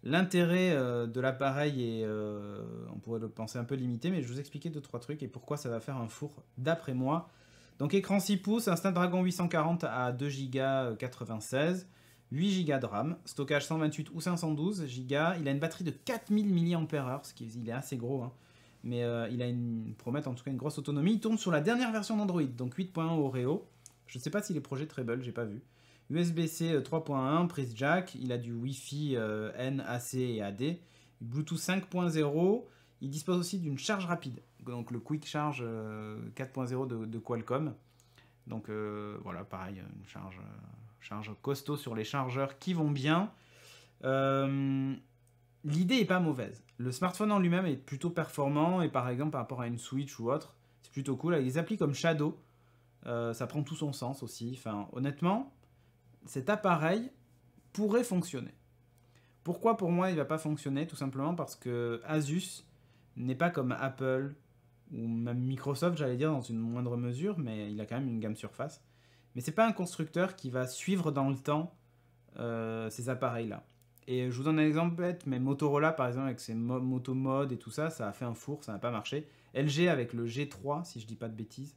L'intérêt euh, de l'appareil est, euh, on pourrait le penser un peu limité, mais je vais vous expliquer 2 trois trucs et pourquoi ça va faire un four d'après moi. Donc écran 6 pouces, un Snapdragon 840 à 2 Go 96, 8 Go de RAM, stockage 128 ou 512 Go, il a une batterie de 4000 mAh, ce qui est assez gros, hein. mais euh, il a une, promette en tout cas une grosse autonomie. Il tourne sur la dernière version d'Android, donc 8.1 Oreo. Je ne sais pas s'il est projet Treble, j'ai pas vu. USB-C 3.1, prise jack, il a du Wi-Fi euh, N, AC et AD, Bluetooth 5.0, il dispose aussi d'une charge rapide, donc le Quick Charge 4.0 euh, de, Qualcomm. Donc euh, voilà, pareil, une charge, charge costaud sur les chargeurs qui vont bien. L'idée n'est pas mauvaise. Le smartphone en lui-même est plutôt performant et par exemple par rapport à une Switch ou autre, c'est plutôt cool. Il des applis comme Shadow, ça prend tout son sens aussi. Enfin, honnêtement, cet appareil pourrait fonctionner. Pourquoi pour moi il ne va pas fonctionner Tout simplement parce que Asus n'est pas comme Apple ou même Microsoft, j'allais dire dans une moindre mesure, mais il a quand même une gamme surface. Mais c'est pas un constructeur qui va suivre dans le temps euh, ces appareils-là. Et je vous donne un exemple bête, mais Motorola par exemple avec ses moto mode et tout ça, ça a fait un four, ça n'a pas marché. LG avec le G3, si je ne dis pas de bêtises,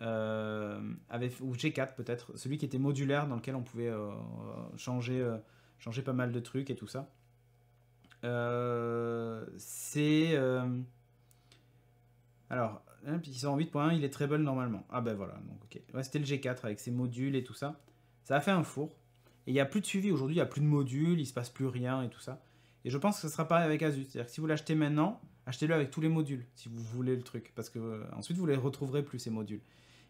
euh, avait, ou G4 peut-être, celui qui était modulaire dans lequel on pouvait euh, changer, euh, changer pas mal de trucs et tout ça. c'est. alors, 8.1, hein, il est très bon normalement. Ah ben voilà, donc ok. Ouais, c'était le G4 avec ses modules et tout ça. Ça a fait un four. Et il n'y a plus de suivi aujourd'hui, il n'y a plus de modules, il se passe plus rien et tout ça. Et je pense que ce sera pareil avec Asus. C'est-à-dire que si vous l'achetez maintenant, Achetez-le avec tous les modules si vous voulez le truc, parce que euh, ensuite vous les retrouverez plus ces modules.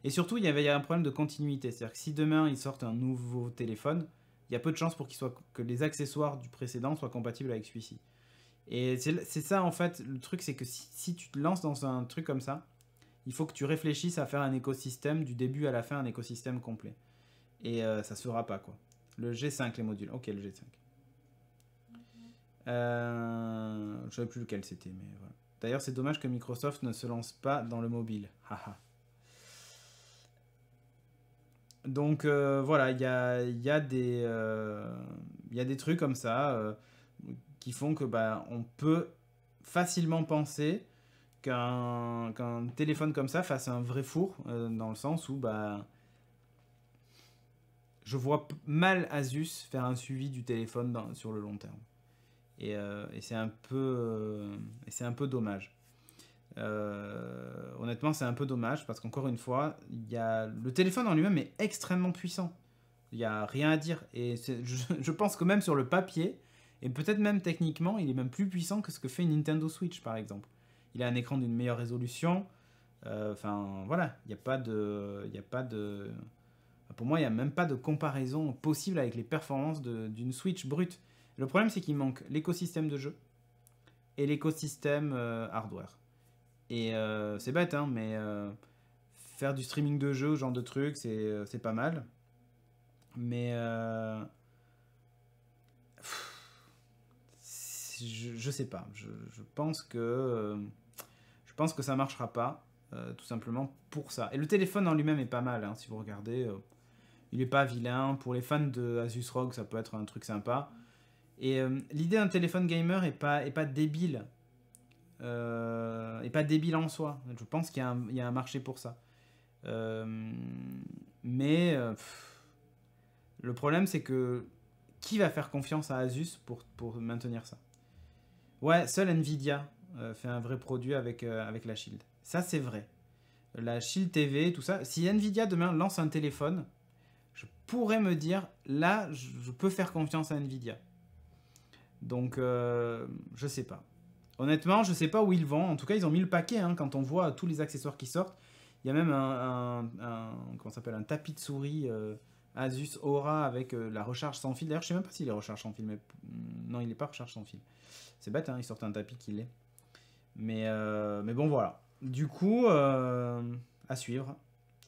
Et surtout, il y avait un problème de continuité, c'est-à-dire que si demain ils sortent un nouveau téléphone, il y a peu de chances pour que les accessoires du précédent soient compatibles avec celui-ci. Et c'est ça en fait, le truc c'est que si, tu te lances dans un truc comme ça, il faut que tu réfléchisses à faire un écosystème du début à la fin, un écosystème complet. Et euh, ça ne sera pas quoi. Le G5, les modules. Ok, le G5. Euh, je ne savais plus lequel c'était, mais voilà. D'ailleurs, c'est dommage que Microsoft ne se lance pas dans le mobile. Donc voilà, il y a, des trucs comme ça euh, qui font que bah, on peut facilement penser qu'un téléphone comme ça fasse un vrai four, euh, dans le sens où bah, je vois mal Asus faire un suivi du téléphone sur le long terme. Euh, et, c'est un, peu, euh, et un peu dommage. Euh, honnêtement, c'est un peu dommage parce qu'encore une fois, y a... le téléphone en lui-même est extrêmement puissant. Il n'y a rien à dire. Et je, pense que même sur le papier, et peut-être même techniquement, il est même plus puissant que ce que fait une Nintendo Switch par exemple. Il a un écran d'une meilleure résolution. Enfin voilà, il n'y a pas de. Y a pas de... Pour moi, il n'y a même pas de comparaison possible avec les performances d'une Switch brute. Le problème, c'est qu'il manque l'écosystème de jeu et l'écosystème euh, hardware. Et euh, c'est bête, hein, mais euh, faire du streaming de jeu ce genre de trucs, c'est pas mal. Mais. je, sais pas. Je, pense que. je pense que ça marchera pas, tout simplement pour ça. Et le téléphone en lui-même est pas mal, hein, si vous regardez. il est pas vilain. Pour les fans de Asus ROG, ça peut être un truc sympa et euh, l'idée d'un téléphone gamer est pas, est pas débile. Euh, est pas débile en soi. Je pense qu'il y, y, a un marché pour ça. Euh, mais euh, le problème, c'est que qui va faire confiance à Asus pour, pour maintenir ça Ouais, seul Nvidia fait un vrai produit avec, avec la Shield. Ça, c'est vrai. La Shield TV, tout ça. Si Nvidia demain lance un téléphone, je pourrais me dire là, je peux faire confiance à Nvidia. Donc, euh, je sais pas. Honnêtement, je sais pas où ils vont. En tout cas, ils ont mis le paquet hein. quand on voit tous les accessoires qui sortent. Il y a même un, s'appelle, un tapis de souris Azus euh, Asus Aura avec euh, la recharge sans fil. D'ailleurs, je sais même pas s'il est recharge sans fil, mais hmm, non, il n'est pas recharge sans fil. C'est bête, hein, ils sortent un tapis qu'il est. Mais, euh, mais bon, voilà. Du coup, à suivre.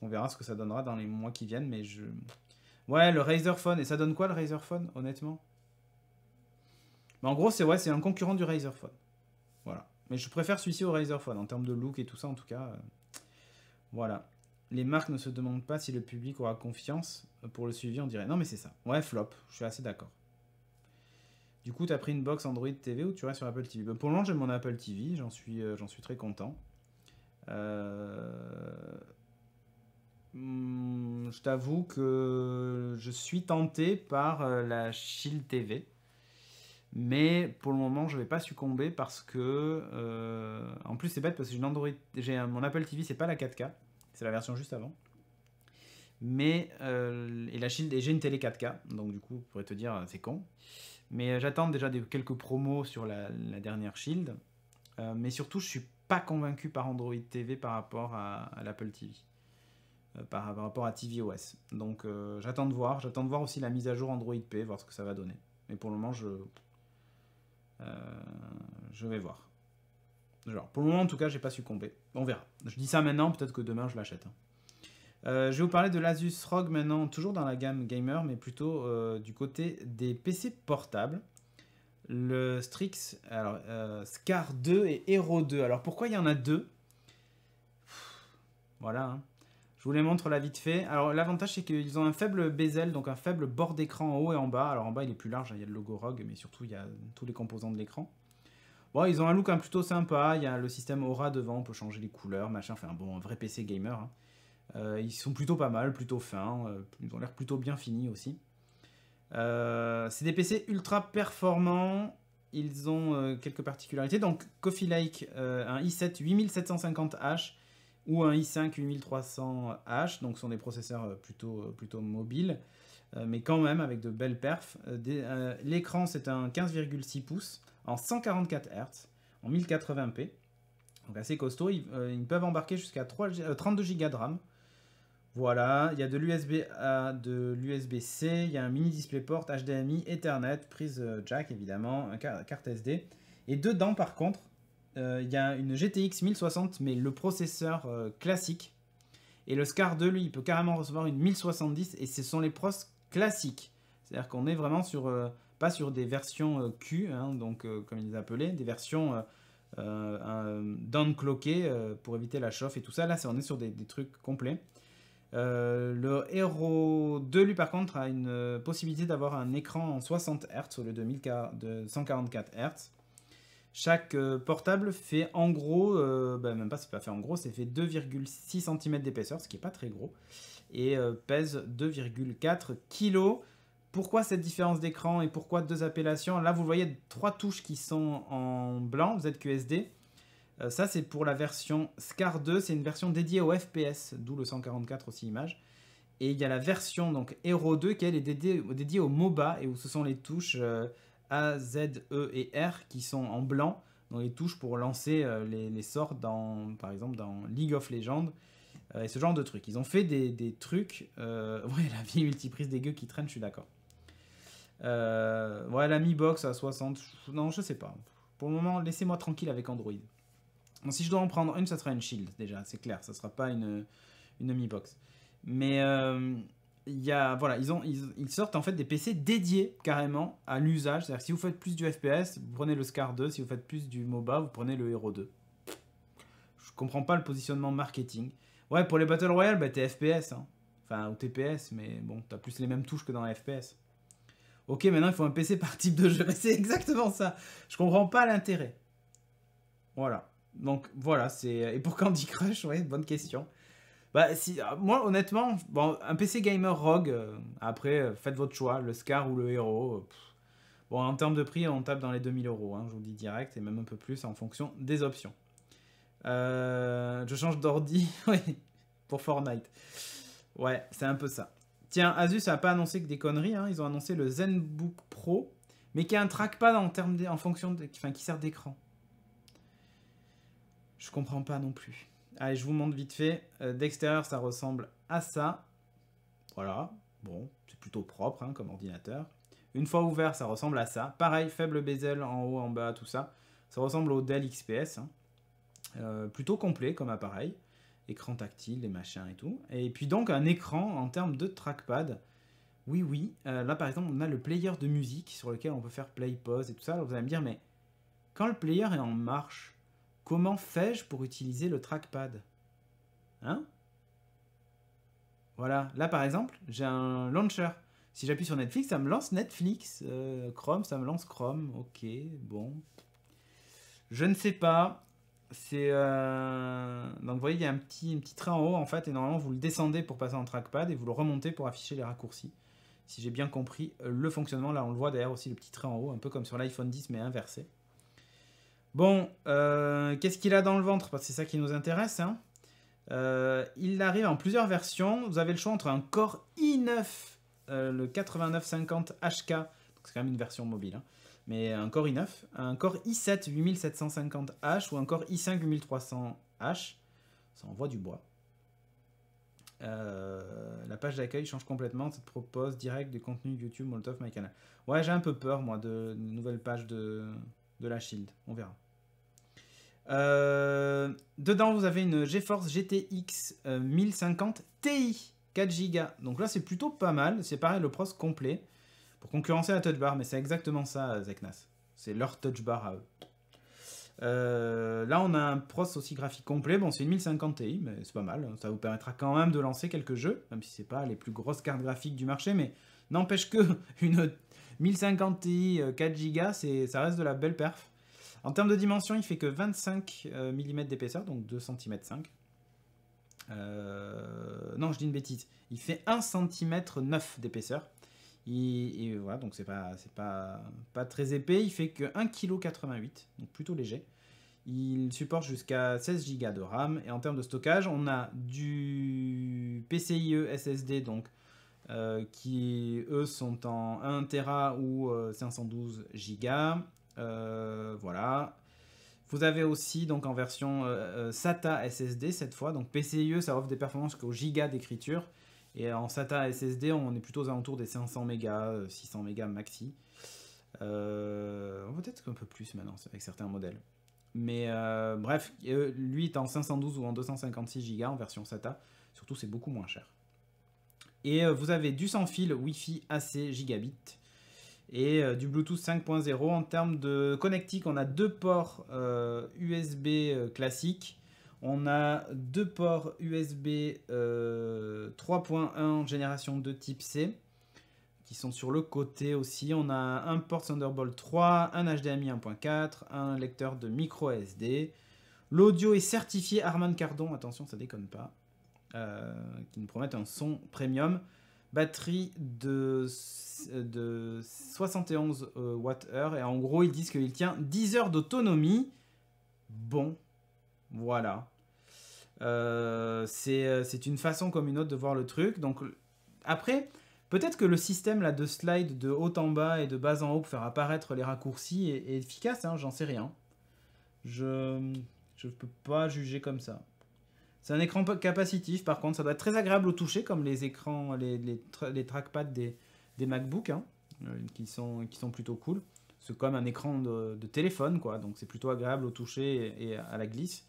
On verra ce que ça donnera dans les mois qui viennent, mais je... Ouais, le Razer Phone. Et ça donne quoi le Razer Phone, honnêtement mais en gros, c'est ouais, un concurrent du Razer Phone. Voilà. Mais je préfère celui-ci au Razer Phone, en termes de look et tout ça, en tout cas. Euh, voilà. Les marques ne se demandent pas si le public aura confiance pour le suivi, on dirait. Non, mais c'est ça. Ouais, flop, je suis assez d'accord. Du coup, tu as pris une box Android TV ou tu restes sur Apple TV ben, Pour le moment, j'ai mon Apple TV, j'en suis, euh, suis très content. Euh, hmm, je t'avoue que je suis tenté par la Shield TV mais pour le moment, je vais pas succomber parce que. Euh, en plus, c'est bête parce que j'ai Android. J'ai mon Apple TV, c'est pas la 4K, c'est la version juste avant. Mais. Euh, et la Shield, j'ai une télé 4K, donc du coup, vous pourrez te dire, euh, c'est con. Mais j'attends déjà des, quelques promos sur la, dernière Shield. mais surtout, je suis pas convaincu par Android TV par rapport à, l'Apple TV. Par, par, rapport à tvOS. Donc j'attends de voir. J'attends de voir aussi la mise à jour Android P, voir ce que ça va donner. Mais pour le moment, je euh, je vais voir. Genre, pour le moment, en tout cas, j'ai pas succombé. On verra. Je dis ça maintenant, peut-être que demain, je l'achète. Hein. Euh, je vais vous parler de l'Asus ROG maintenant, toujours dans la gamme gamer, mais plutôt euh, du côté des PC portables. Le Strix, alors, Scar 2 et Hero 2. Alors, pourquoi il y en a deux Voilà, hein. Je vous les montre là vite fait. Alors l'avantage c'est qu'ils ont un faible bezel, donc un faible bord d'écran en haut et en bas. Alors en bas il est plus large, hein, il y a le logo ROG, mais surtout il y a tous les composants de l'écran. Bon, ils ont un look hein, plutôt sympa, il y a le système Aura devant, on peut changer les couleurs, machin, enfin bon, un vrai PC gamer. Hein. Euh, ils sont plutôt pas mal, plutôt fins, euh, ils ont l'air plutôt bien finis aussi. Euh, c'est des PC ultra performants, ils ont quelques particularités. Donc Coffee Lake, un i7 8750H, ou un i5 8300H, donc ce sont des processeurs euh, plutôt, euh, plutôt mobiles, euh, mais quand même avec de belles perfs. L'écran, c'est un 15,6 pouces en 144 Hz, en 1080p, donc assez costaud. Ils, peuvent embarquer jusqu'à 32 Go de RAM. Voilà, il y a de l'USB A, de l'USB-C, il y a un mini display DisplayPort, HDMI, Ethernet, prise jack évidemment, carte SD. Et dedans par contre, euh, il y a une GTX 1060, mais le processeur euh, classique. Et le SCAR 2, lui, il peut carrément recevoir une 1070, et ce sont les pros classiques. C'est-à-dire qu'on est vraiment sur, euh, pas sur des versions Q, hein, donc comme ils appelaient, des versions downclockées pour éviter la chauffe et tout ça. Là, c'est on est sur des, trucs complets. le Hero 2, lui, par contre, a une possibilité d'avoir un écran en 60 Hz au lieu de 144 Hz. Chaque euh, portable fait en gros, euh, bah, même pas, c'est pas fait en gros, c'est fait 2,6 cm d'épaisseur, ce qui est pas très gros, et euh, pèse 2,4 kg. Pourquoi cette différence d'écran et pourquoi deux appellations Là, vous voyez trois touches qui sont en blanc, vous ZQSD. QSD. ça, c'est pour la version SCAR 2. C'est une version dédiée au FPS, d'où le 144 aussi image. Et il y a la version donc Hero 2 qui elle est dédiée, au MOBA et où ce sont les touches a, Z, E et R qui sont en blanc dans les touches pour lancer euh, les, sorts dans, par exemple, dans League of Legends euh, et ce genre de trucs. Ils ont fait des, trucs. Euh, <laughs> ouais, la vie multiprise des gueux qui traîne, je suis d'accord. Euh, ouais, la Mi Box à 60. Non, je sais pas. Pour le moment, laissez-moi tranquille avec Android. si je dois en prendre une, ça sera une Shield déjà, c'est clair. Ça sera pas une, une Mi Box. Mais y voilà, ils, ont, ils, sortent en fait des PC dédiés carrément à l'usage. C'est-à-dire si vous faites plus du FPS, vous prenez le SCAR 2. Si vous faites plus du MOBA, vous prenez le Hero 2. Je comprends pas le positionnement marketing. Ouais, pour les Battle Royale, bah, t'es FPS. Hein. Enfin, ou TPS, mais bon, t'as plus les mêmes touches que dans la FPS. Ok, maintenant, il faut un PC par <laughs> type de jeu. c'est exactement ça. Je comprends pas l'intérêt. Voilà. Donc, voilà, c'est... Et pour Candy Crush, ouais, bonne question. Bah, euh, moi, honnêtement, un PC gamer rogue, euh, après, euh, faites votre choix, le Scar ou le héros. bon, en termes de prix, on tape dans les 2000 euros, hein, je vous dis direct, et même un peu plus en fonction des options. je change d'ordi, <laughs> oui, pour Fortnite. Ouais, c'est un peu ça. Tiens, Asus n'a pas annoncé que des conneries, hein, ils ont annoncé le ZenBook Pro, mais qui a un trackpad en, termes en fonction de, enfin, qui sert d'écran. Je comprends pas non plus. Allez, je vous montre vite fait. Euh, d'extérieur, ça ressemble à ça. Voilà, bon, c'est plutôt propre hein, comme ordinateur. Une fois ouvert, ça ressemble à ça. Pareil, faible bezel en haut, en bas, tout ça. Ça ressemble au Dell XPS. Hein. Euh, plutôt complet comme appareil. Écran tactile, les machins et tout. Et puis donc un écran en termes de trackpad. Oui, oui. Euh, là, par exemple, on a le player de musique sur lequel on peut faire play, pause et tout ça. Alors vous allez me dire, mais quand le player est en marche, Comment fais-je pour utiliser le trackpad Hein Voilà, là par exemple, j'ai un launcher. Si j'appuie sur Netflix, ça me lance Netflix. Euh, Chrome, ça me lance Chrome. Ok, bon. Je ne sais pas. C'est euh, donc vous voyez il y a un petit, un petit train en haut en fait et normalement vous le descendez pour passer en trackpad et vous le remontez pour afficher les raccourcis. Si j'ai bien compris euh, le fonctionnement là on le voit d'ailleurs aussi le petit train en haut un peu comme sur l'iPhone 10 mais inversé. Bon, euh, qu'est-ce qu'il a dans le ventre Parce que c'est ça qui nous intéresse. Hein. Euh, il arrive en plusieurs versions. Vous avez le choix entre un Core i9, euh, le 8950HK, c'est quand même une version mobile, hein. mais un Core i9, un Core i7 8750H ou un Core i5 8300H. Ça envoie du bois. la page d'accueil change complètement, ça te propose direct du contenu YouTube, my canal. Ouais, j'ai un peu peur, moi, de nouvelle page de, de la Shield. On verra. Euh, dedans, vous avez une GeForce GTX 1050 euh, Ti 4 Go. Donc là, c'est plutôt pas mal. C'est pareil, le pros complet pour concurrencer la Touch Bar. Mais c'est exactement ça, Zeknas. C'est leur Touch Bar à eux. Euh, là, on a un pros aussi graphique complet. Bon, c'est une 1050 Ti, mais c'est pas mal. Hein. Ça vous permettra quand même de lancer quelques jeux, même si c'est pas les plus grosses cartes graphiques du marché. Mais n'empêche que <laughs> une 1050 Ti 4 Go, ça reste de la belle perf. En termes de dimension, il fait que 25 euh, mm d'épaisseur, donc 2 cm 5. non, je dis une bêtise. Il fait 1 cm 9 d'épaisseur. Et, voilà, donc c'est pas, pas, très épais. Il fait que 1,88 kg, donc plutôt léger. Il supporte jusqu'à 16 Go de RAM. Et en termes de stockage, on a du PCIe SSD, donc euh, qui eux sont en 1 Tera ou 512 euh, Go. Euh, voilà. Vous avez aussi donc en version euh, euh, SATA SSD cette fois. Donc PCIe, ça offre des performances qu'aux giga d'écriture. Et en SATA SSD, on est plutôt aux alentours des 500 mégas, 600 mégas maxi. Peut-être un peu plus maintenant avec certains modèles. Mais bref, lui est en 512 ou en 256 gigas en version SATA. Surtout, c'est beaucoup moins cher. Et vous avez du sans fil Wi-Fi AC gigabit et euh, du Bluetooth 5.0. En termes de connectique, on a deux ports USB euh, euh, classiques. On a deux ports USB 3.1 génération 2 type C qui sont sur le côté aussi. On a un port Thunderbolt 3, un HDMI 1.4, un lecteur de micro SD. L'audio est certifié Harman Cardon, attention ça déconne pas, qui nous promettent un son premium batterie de, de 71 euh, Wh. Et en gros, ils disent qu'il tient 10 heures d'autonomie. Bon, voilà. Euh, euh, c'est une façon comme une autre de voir le truc. Donc après, peut-être que le système là de slide de haut en bas et de bas en haut pour faire apparaître les raccourcis est, efficace. Hein, j'en sais rien. Je je peux pas juger comme ça. C'est un écran capacitif, par contre, ça doit être très agréable au toucher, comme les écrans, les, trackpads des, MacBooks, hein, euh, qui, sont, plutôt cool. C'est comme un écran de, téléphone, quoi, donc c'est plutôt agréable au toucher et, à la glisse.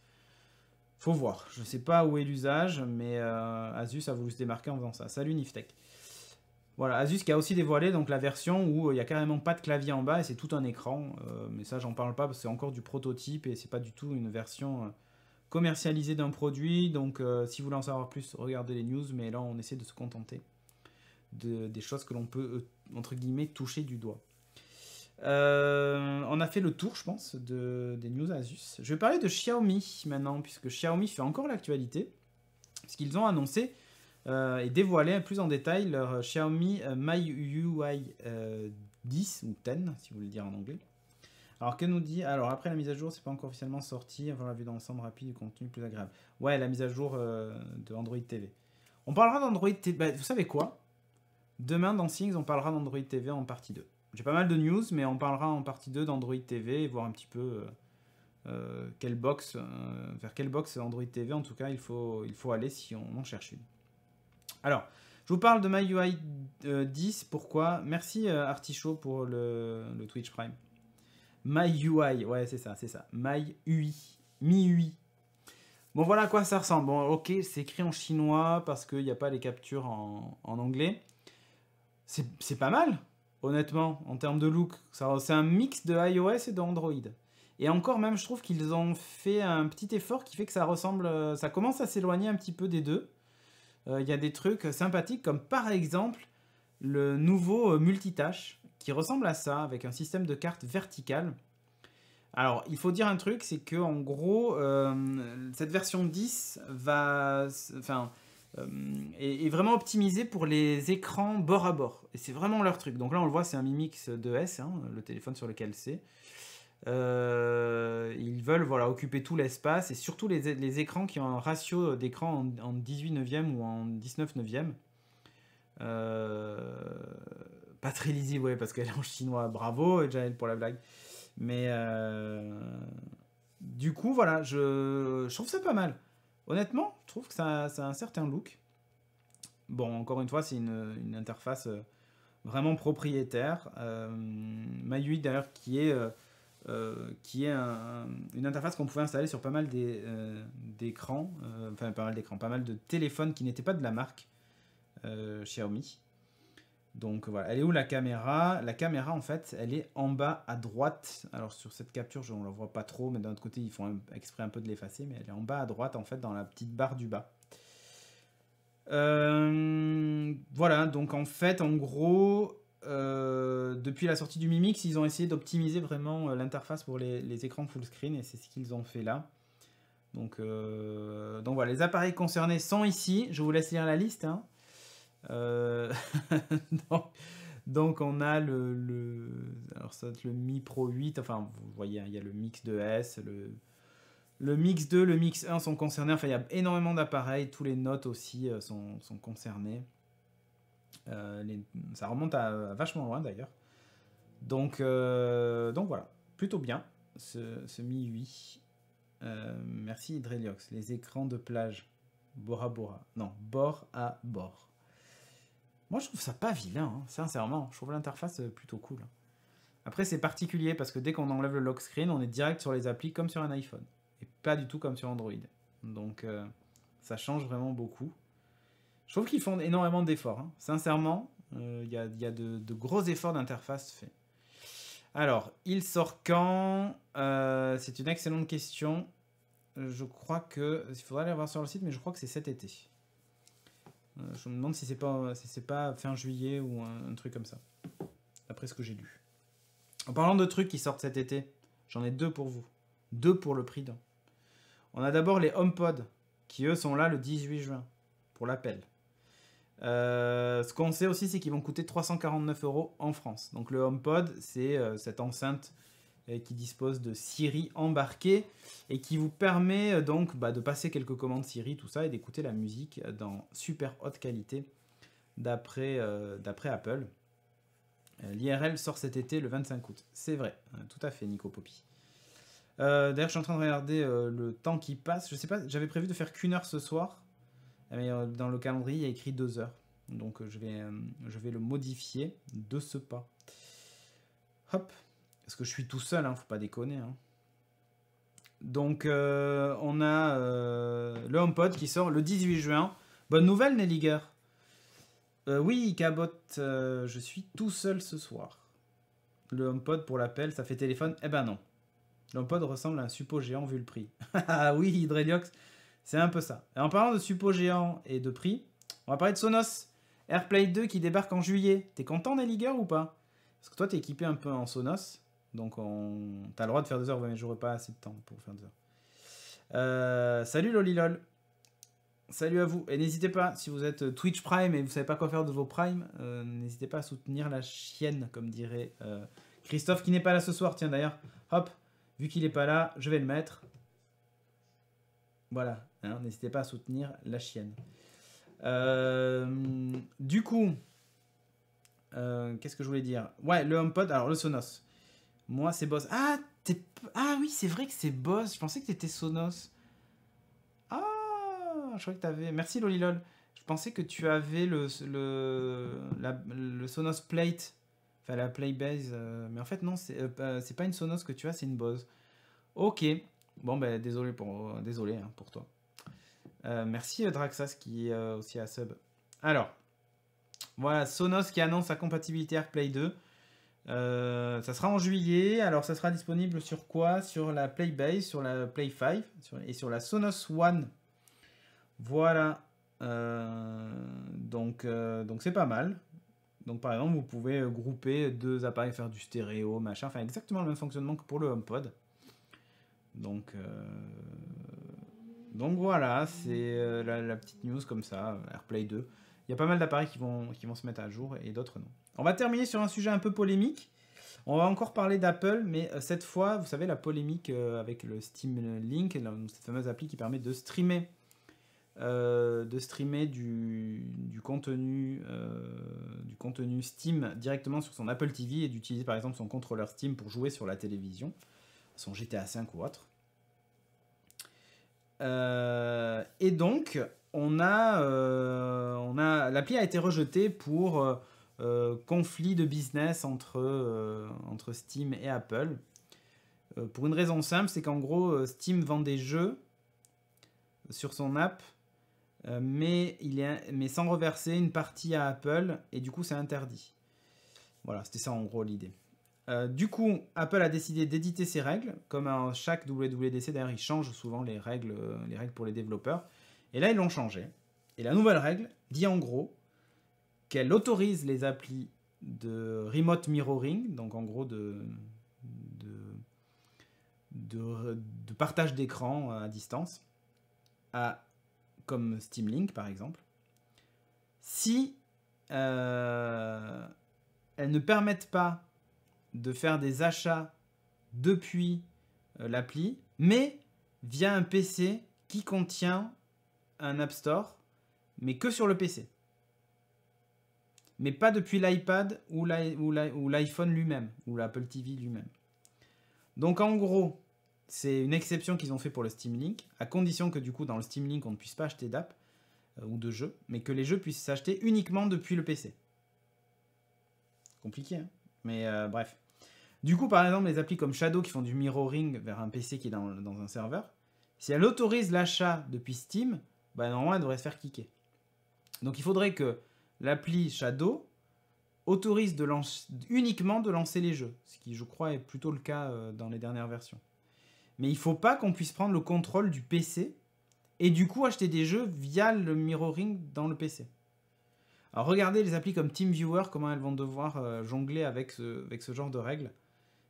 Faut voir, je ne sais pas où est l'usage, mais euh, Asus a voulu se démarquer en faisant ça. Salut Tech. Voilà, Asus qui a aussi dévoilé donc la version où euh, il n'y a carrément pas de clavier en bas et c'est tout un écran. mais ça, j'en parle pas parce que c'est encore du prototype et c'est pas du tout une version commercialisé d'un produit. Donc euh, si vous voulez en savoir plus, regardez les news, mais là on essaie de se contenter des choses que l'on peut, euh, entre guillemets, toucher du doigt. Euh, on a fait le tour, je pense, des news Asus. Je vais parler de Xiaomi maintenant, puisque Xiaomi fait encore l'actualité, Ce qu'ils ont annoncé et dévoilé plus en détail leur Xiaomi MyUI 10 ou 10, si vous voulez dire en anglais. Alors, que nous dit Alors, après la mise à jour, c'est pas encore officiellement sorti. Avant la vue d'ensemble rapide du contenu plus agréable. Ouais, la mise à jour euh, de Android TV. On parlera d'Android TV. Bah, vous savez quoi Demain, dans Things, on parlera d'Android TV en partie 2. J'ai pas mal de news, mais on parlera en partie 2 d'Android TV et voir un petit peu euh, euh, quelle box, vers quelle box Android TV, en tout cas, il faut, il faut aller si on en cherche une. Alors, je vous parle de MyUI 10. Pourquoi Merci Artichaut pour le Twitch Prime. MyUI, ouais, c'est ça, c'est ça. MyUI, MIUI. Bon, voilà à quoi ça ressemble. Bon, ok, c'est écrit en chinois parce qu'il n'y a pas les captures en, anglais. C'est pas mal, honnêtement, en termes de look. C'est un mix de iOS et d'Android. Et encore même, je trouve qu'ils ont fait un petit effort qui fait que ça ressemble, euh, ça commence à s'éloigner un petit peu des deux. Euh, il y a des trucs sympathiques comme par exemple le nouveau euh, multitâche qui ressemble à ça, avec un système de cartes verticales. Alors, il faut dire un truc, c'est que en gros, euh, cette version 10 va, enfin, euh, est, vraiment optimisée pour les écrans bord à bord. Et c'est vraiment leur truc. Donc là, on le voit, c'est un Mimix 2S, hein, le téléphone sur lequel c'est. Euh, ils veulent voilà, occuper tout l'espace et surtout les, les, écrans qui ont un ratio d'écran en, en, 18 neuvième ou en 19 neuvième. Euh, pas très lisible, ouais, parce qu'elle est en chinois. Bravo, Janelle, pour la blague. Mais euh, du coup, voilà, je, trouve ça pas mal. Honnêtement, je trouve que ça, a un certain look. Bon, encore une fois, c'est une, interface euh, vraiment propriétaire. Euh, MyUI d'ailleurs qui est, euh, qui est une interface qu'on pouvait installer sur pas mal d'écrans, enfin pas mal d'écrans, pas mal de téléphones qui n'étaient pas de la marque Xiaomi. Donc voilà, elle est où la caméra La caméra en fait, elle est en bas à droite. Alors sur cette capture, on ne la voit pas trop, mais d'un autre côté, ils font exprès un peu de l'effacer, mais elle est en bas à droite en fait dans la petite barre du bas. Euh, voilà, donc en fait, en gros, euh, depuis la sortie du Mimix, ils ont essayé d'optimiser vraiment euh, l'interface pour les, écrans full screen, et c'est ce qu'ils ont fait là. Donc, donc voilà, les appareils concernés sont ici. Je vous laisse lire la liste. Hein. Euh, <laughs> donc, on a le, le, Mi Pro 8, enfin vous voyez, hein, il y a le Mix 2S, le, le Mix 2, le Mix 1 sont concernés, enfin il y a énormément d'appareils, tous les notes aussi euh, sont, sont concernés. Euh, ça remonte à, vachement loin d'ailleurs. Donc, donc voilà, plutôt bien ce, Mi 8. merci Hydreliox. Les écrans de plage, Bora Bora Non, bord à bord. Moi, je trouve ça pas vilain, hein. sincèrement. Je trouve l'interface euh, plutôt cool. Après, c'est particulier parce que dès qu'on enlève le lock screen, on est direct sur les applis comme sur un iPhone. Et pas du tout comme sur Android. Donc, euh, ça change vraiment beaucoup. Je trouve qu'ils font énormément d'efforts. Hein. Sincèrement, euh, il y, a, de, gros efforts d'interface faits. Alors, il sort quand C'est une excellente question. Je crois que... Il faudra aller voir sur le site, mais je crois que c'est cet été. Euh, je me demande si c'est pas, pas fin juillet ou un, truc comme ça. après ce que j'ai lu. En parlant de trucs qui sortent cet été, j'en ai deux pour vous. Deux pour le prix d'un. On a d'abord les HomePod, qui eux sont là le 18 juin, pour l'appel. Euh, ce qu'on sait aussi, c'est qu'ils vont coûter 349 euros en France. Donc le HomePod, c'est euh, cette enceinte euh, qui dispose de Siri embarqué et qui vous permet euh, donc bah, de passer quelques commandes Siri, tout ça, et d'écouter la musique dans super haute qualité d'après euh, Apple. L'IRL sort cet été le 25 août. C'est vrai, hein, tout à fait, Nico Poppy. D'ailleurs, je suis en train de regarder le temps qui passe. Je sais pas, j'avais prévu de faire qu'une heure ce soir, mais dans le calendrier, il y a écrit deux heures. Donc, je vais, je vais le modifier de ce pas. Hop, parce que je suis tout seul, hein, faut pas déconner. Hein. Donc euh, on a euh, le HomePod qui sort le 18 juin. Bonne nouvelle Nelliger. Euh, oui, Cabot, je suis tout seul ce soir. Le HomePod pour l'appel, ça fait téléphone. Eh ben non. Le HomePod ressemble à un suppôt géant vu le prix. <laughs> Ah oui, Hydreliox, c'est un peu ça. Et en parlant de suppôt géant et de prix, on va parler de Sonos. AirPlay 2 qui débarque en juillet. T'es content Nelliger, ou pas Parce que toi t'es équipé un peu en Sonos. Donc, on... t'as le droit de faire deux heures, mais n'aurai pas assez de temps pour faire deux heures. Euh, salut Lolilol. Salut à vous. Et n'hésitez pas, si vous êtes Twitch Prime et vous savez pas quoi faire de vos primes, euh, n'hésitez pas à soutenir la chienne, comme dirait euh, Christophe, qui n'est pas là ce soir. Tiens d'ailleurs, hop, vu qu'il n'est pas là, je vais le mettre. Voilà, hein, n'hésitez pas à soutenir la chienne. du coup, qu'est-ce que je voulais dire Ouais, le HomePod, alors le Sonos. Moi, c'est Boss. Ah, Ah oui, c'est vrai que c'est Boss. Je pensais que t'étais Sonos. Ah, je crois que t'avais... Merci, Lolilol. Je pensais que tu avais le, le, Sonos Plate. Enfin, la Playbase. Euh, mais en fait, non, euh, euh, c'est pas une Sonos que tu as, c'est une boss. Ok. Bon, ben, désolé pour, désolé, hein, pour toi. merci, Draxas, qui est aussi à sub. Alors, voilà, Sonos qui annonce sa compatibilité AirPlay 2. Euh, ça sera en juillet. Alors, ça sera disponible sur quoi Sur la Playbase, sur la Play 5 et sur la Sonos One. Voilà. Euh, donc, euh, donc c'est pas mal. Donc, par exemple, vous pouvez grouper deux appareils, faire du stéréo, machin. Enfin, exactement le même fonctionnement que pour le HomePod. Donc, donc voilà, c'est la, petite news comme ça, AirPlay 2. Il y a pas mal d'appareils qui vont, qui vont se mettre à jour et d'autres non. On va terminer sur un sujet un peu polémique. On va encore parler d'Apple, mais euh, cette fois, vous savez, la polémique euh, avec le Steam Link, cette fameuse appli qui permet de streamer, euh, de streamer du, contenu, du contenu Steam directement sur son Apple TV et d'utiliser par exemple son contrôleur Steam pour jouer sur la télévision, son GTA V ou autre. et donc, on a, on a l'appli a été rejetée pour euh, conflit de business entre, euh, entre Steam et Apple. Euh, pour une raison simple, c'est qu'en gros, Steam vend des jeux sur son app, mais, il est, mais sans reverser une partie à Apple, et du coup, c'est interdit. Voilà, c'était ça en gros l'idée. du coup, Apple a décidé d'éditer ses règles. Comme à chaque WWDC, d'ailleurs, ils changent souvent les règles, les règles pour les développeurs. Et là, ils l'ont changé. Et la nouvelle règle dit en gros qu'elle autorise les applis de remote mirroring, donc en gros de, partage d'écran à distance, comme Steam Link par exemple, si euh, elles ne permettent pas de faire des achats depuis euh, l'appli, mais via un PC qui contient un App Store, mais que sur le PC mais pas depuis l'iPad ou l'iPhone lui-même, ou l'Apple TV lui-même. Donc en gros, c'est une exception qu'ils ont fait pour le Steam Link, à condition que du coup dans le Steam Link on ne puisse pas acheter d'app euh, ou de jeux, mais que les jeux puissent s'acheter uniquement depuis le PC. Compliqué, hein mais euh, bref. Du coup, par exemple, les applis comme Shadow qui font du mirroring vers un PC qui est dans, un serveur, si elle autorise l'achat depuis Steam, ben, normalement elle devrait se faire cliquer. Donc il faudrait que l'appli Shadow autorise uniquement de lancer les jeux, ce qui je crois est plutôt le cas euh, dans les dernières versions. Mais il ne faut pas qu'on puisse prendre le contrôle du PC et du coup acheter des jeux via le mirroring dans le PC. Alors regardez les applis comme TeamViewer, comment elles vont devoir euh, jongler avec ce, avec ce genre de règles.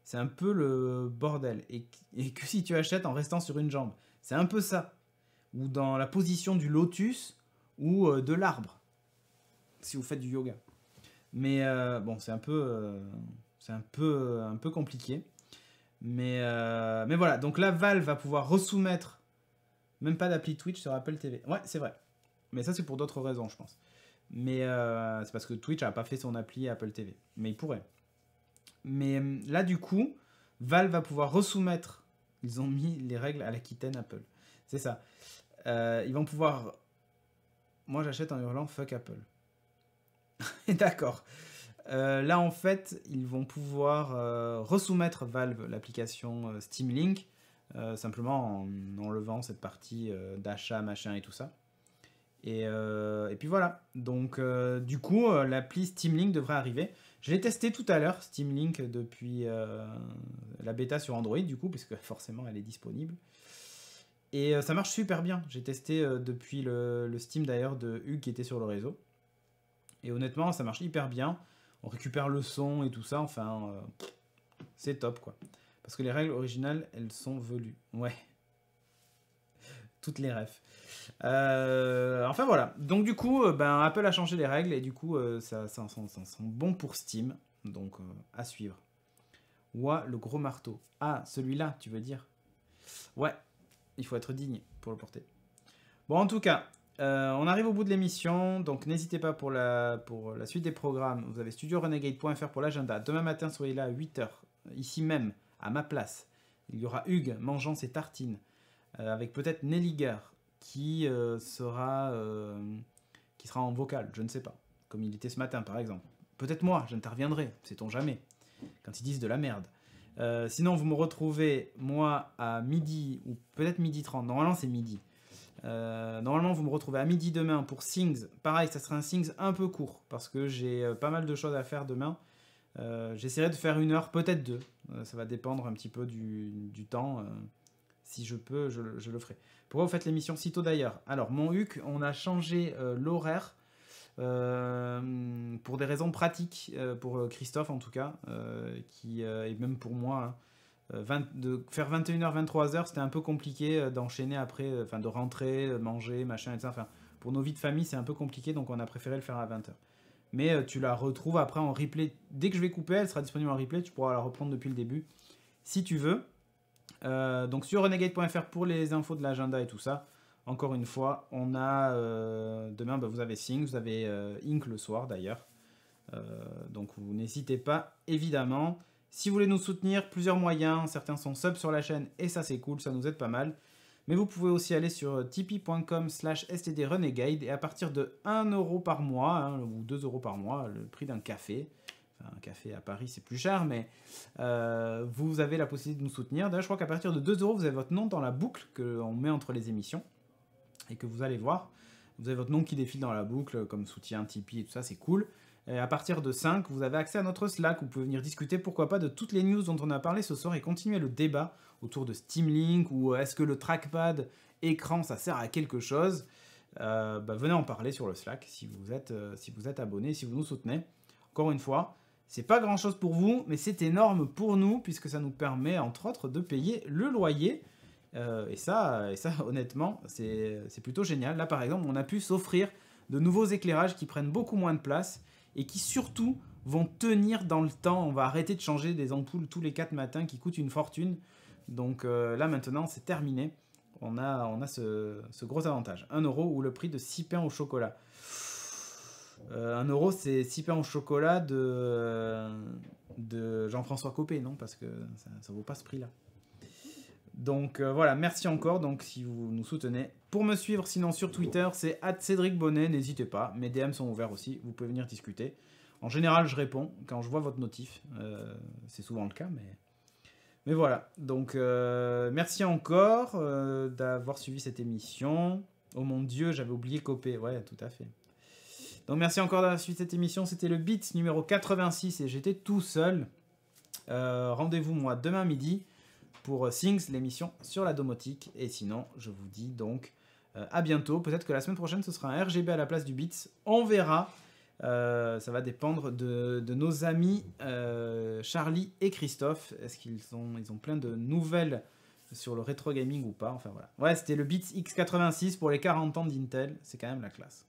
C'est un peu le bordel. et que si tu achètes en restant sur une jambe, c'est un peu ça. Ou dans la position du lotus ou euh, de l'arbre si vous faites du yoga. Mais euh, bon, c'est un peu, euh, c'est un peu, euh, un peu compliqué. Mais, mais voilà, donc là, Valve va pouvoir resoumettre même pas d'appli Twitch sur Apple TV. Ouais, c'est vrai. Mais ça, c'est pour d'autres raisons, je pense. Mais c'est parce que Twitch n'a pas fait son appli Apple TV. Mais il pourrait. Mais là, du coup, Valve va pouvoir resoumettre. Ils ont mis les règles à l'Aquitaine Apple. C'est ça. ils vont pouvoir. Moi, j'achète en hurlant fuck Apple. <laughs> D'accord. Euh, là, en fait, ils vont pouvoir euh, resoumettre Valve l'application euh, Steam Link, simplement en enlevant cette partie d'achat, machin et tout ça. Et, puis voilà. Donc, du coup, l'appli Steam Link devrait arriver. Je l'ai testé tout à l'heure, Steam Link, depuis la bêta sur Android, du coup, puisque <laughs> forcément, elle est disponible. Et ça marche super bien. J'ai testé depuis le, le Steam d'ailleurs de Hugues qui était sur le réseau. Et honnêtement, ça marche hyper bien. On récupère le son et tout ça. Enfin, euh, c'est top, quoi. Parce que les règles originales, elles sont velues. Ouais. <laughs> Toutes les refs. Euh, enfin, voilà. Donc, du coup, euh, ben, Apple a changé les règles. Et du coup, ça, ça, ça, ça sent bon pour Steam. Donc, à suivre. Ouah, le gros marteau. Ah, celui-là, tu veux dire Ouais, il faut être digne pour le porter. Bon, en tout cas, euh, on arrive au bout de l'émission, donc n'hésitez pas pour la, pour la suite des programmes. Vous avez studiorenegade.fr pour l'agenda. Demain matin, soyez là à 8h, ici même, à ma place. Il y aura Hugues mangeant ses tartines, euh, avec peut-être Nelly qui, euh, sera, qui sera en vocal, je ne sais pas, comme il était ce matin par exemple. Peut-être moi, j'interviendrai, sait-on jamais, quand ils disent de la merde. sinon, vous me retrouvez, moi, à midi, ou peut-être midi 30, normalement c'est midi euh, normalement, vous me retrouvez à midi demain pour Sings, Pareil, ça sera un Sings un peu court parce que j'ai euh, pas mal de choses à faire demain. Euh, j'essaierai de faire une heure, peut-être deux. ça va dépendre un petit peu du, temps. si je peux, je, le ferai. Pourquoi vous faites l'émission si tôt d'ailleurs Alors, mon HUC, on a changé l'horaire. pour des raisons pratiques, pour Christophe en tout cas, et même pour moi, hein. Euh, de faire 21h, 23h, c'était un peu compliqué euh, d'enchaîner après, euh, enfin de rentrer, manger, machin, etc. Enfin, pour nos vies de famille, c'est un peu compliqué, donc on a préféré le faire à 20h. Mais tu la retrouves après en replay. Dès que je vais couper, elle sera disponible en replay, tu pourras la reprendre depuis le début, si tu veux. donc sur renegade.fr pour les infos de l'agenda et tout ça. Encore une fois, on a demain, bah, vous avez SYNC, vous avez INC Ink le soir d'ailleurs. donc vous n'hésitez pas, évidemment. Si vous voulez nous soutenir, plusieurs moyens. Certains sont subs sur la chaîne et ça c'est cool, ça nous aide pas mal. Mais vous pouvez aussi aller sur euh, tipeee.com slash stdrenegade et à partir de 1€ par mois, hein, ou ou 2€ par mois, le prix d'un café, un café à Paris, c'est plus cher, mais euh, vous avez la possibilité de nous soutenir. D'ailleurs, je crois qu'à partir de 2 euros, vous avez votre nom dans la boucle qu'on met entre les émissions et que vous allez voir. Vous avez votre nom qui défile dans la boucle comme soutien Tipeee et tout ça, c'est cool. Et euh, à partir de 5, vous avez accès à notre Slack. Vous pouvez venir discuter, pourquoi pas, de toutes les news dont on a parlé ce soir et continuer le débat autour de Steam Link ou euh, est-ce que le trackpad écran, ça sert à quelque chose. Euh, bah, venez en parler sur le Slack si vous êtes, si vous êtes abonné, si vous nous soutenez. Encore une fois, c'est pas grand chose pour vous, mais c'est énorme pour nous puisque ça nous permet entre autres de payer le loyer. et, ça, et ça, <laughs> honnêtement, c'est plutôt génial. Là par exemple, on a pu s'offrir de nouveaux éclairages qui prennent beaucoup moins de place et qui surtout vont tenir dans le temps. On va arrêter de changer des ampoules tous les 4 matins qui coûtent une fortune. Donc euh, là maintenant c'est terminé. On a, on a ce, gros avantage. 1 euro ou le prix de 6 pains au chocolat. Euh, 1 euro c'est 6 pains au chocolat de, de Jean-François Copé, non Parce que ça, ne vaut pas ce prix là. Donc euh, voilà, merci encore donc si vous nous soutenez. Pour me suivre, sinon sur Twitter, c'est Cédric Bonnet, n'hésitez pas. Mes DM sont ouverts aussi, vous pouvez venir discuter. En général, je réponds quand je vois votre notif. Euh, c'est souvent le cas, mais. Mais voilà. Donc euh, merci encore d'avoir suivi cette émission. Oh mon dieu, j'avais oublié Copé. Ouais, tout à fait. Donc merci encore d'avoir suivi cette émission. C'était le beat numéro 86 et j'étais tout seul. Rendez-vous moi demain midi pour euh, Sings l'émission sur la domotique. Et sinon, je vous dis donc euh, à bientôt. Peut-être que la semaine prochaine, ce sera un RGB à la place du Beats. On verra. Euh, ça va dépendre de, nos amis Charlie et Christophe. Est-ce qu'ils ont, ils ont plein de nouvelles sur le rétro gaming ou pas Enfin voilà. Ouais, c'était le Beats X86 pour les 40 ans d'Intel. C'est quand même la classe.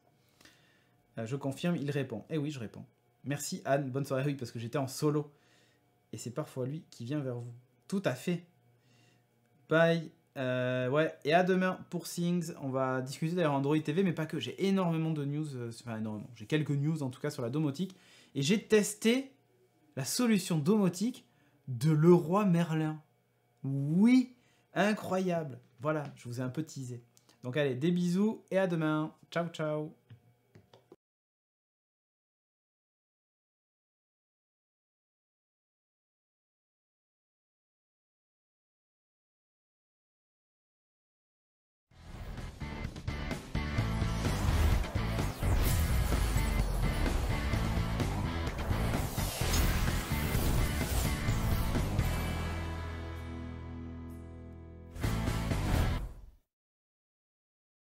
je confirme, il répond. Eh oui, je réponds. Merci Anne, bonne soirée. Oui, parce que j'étais en solo. Et c'est parfois lui qui vient vers vous. Tout à fait. Bye. Euh, ouais, et à demain pour Things. On va discuter d'ailleurs Android TV, mais pas que. J'ai énormément de news, euh, enfin énormément, j'ai quelques news en tout cas sur la domotique. Et j'ai testé la solution domotique de Leroy Merlin. Oui, incroyable. Voilà, je vous ai un peu teasé. Donc allez, des bisous et à demain. Ciao, ciao.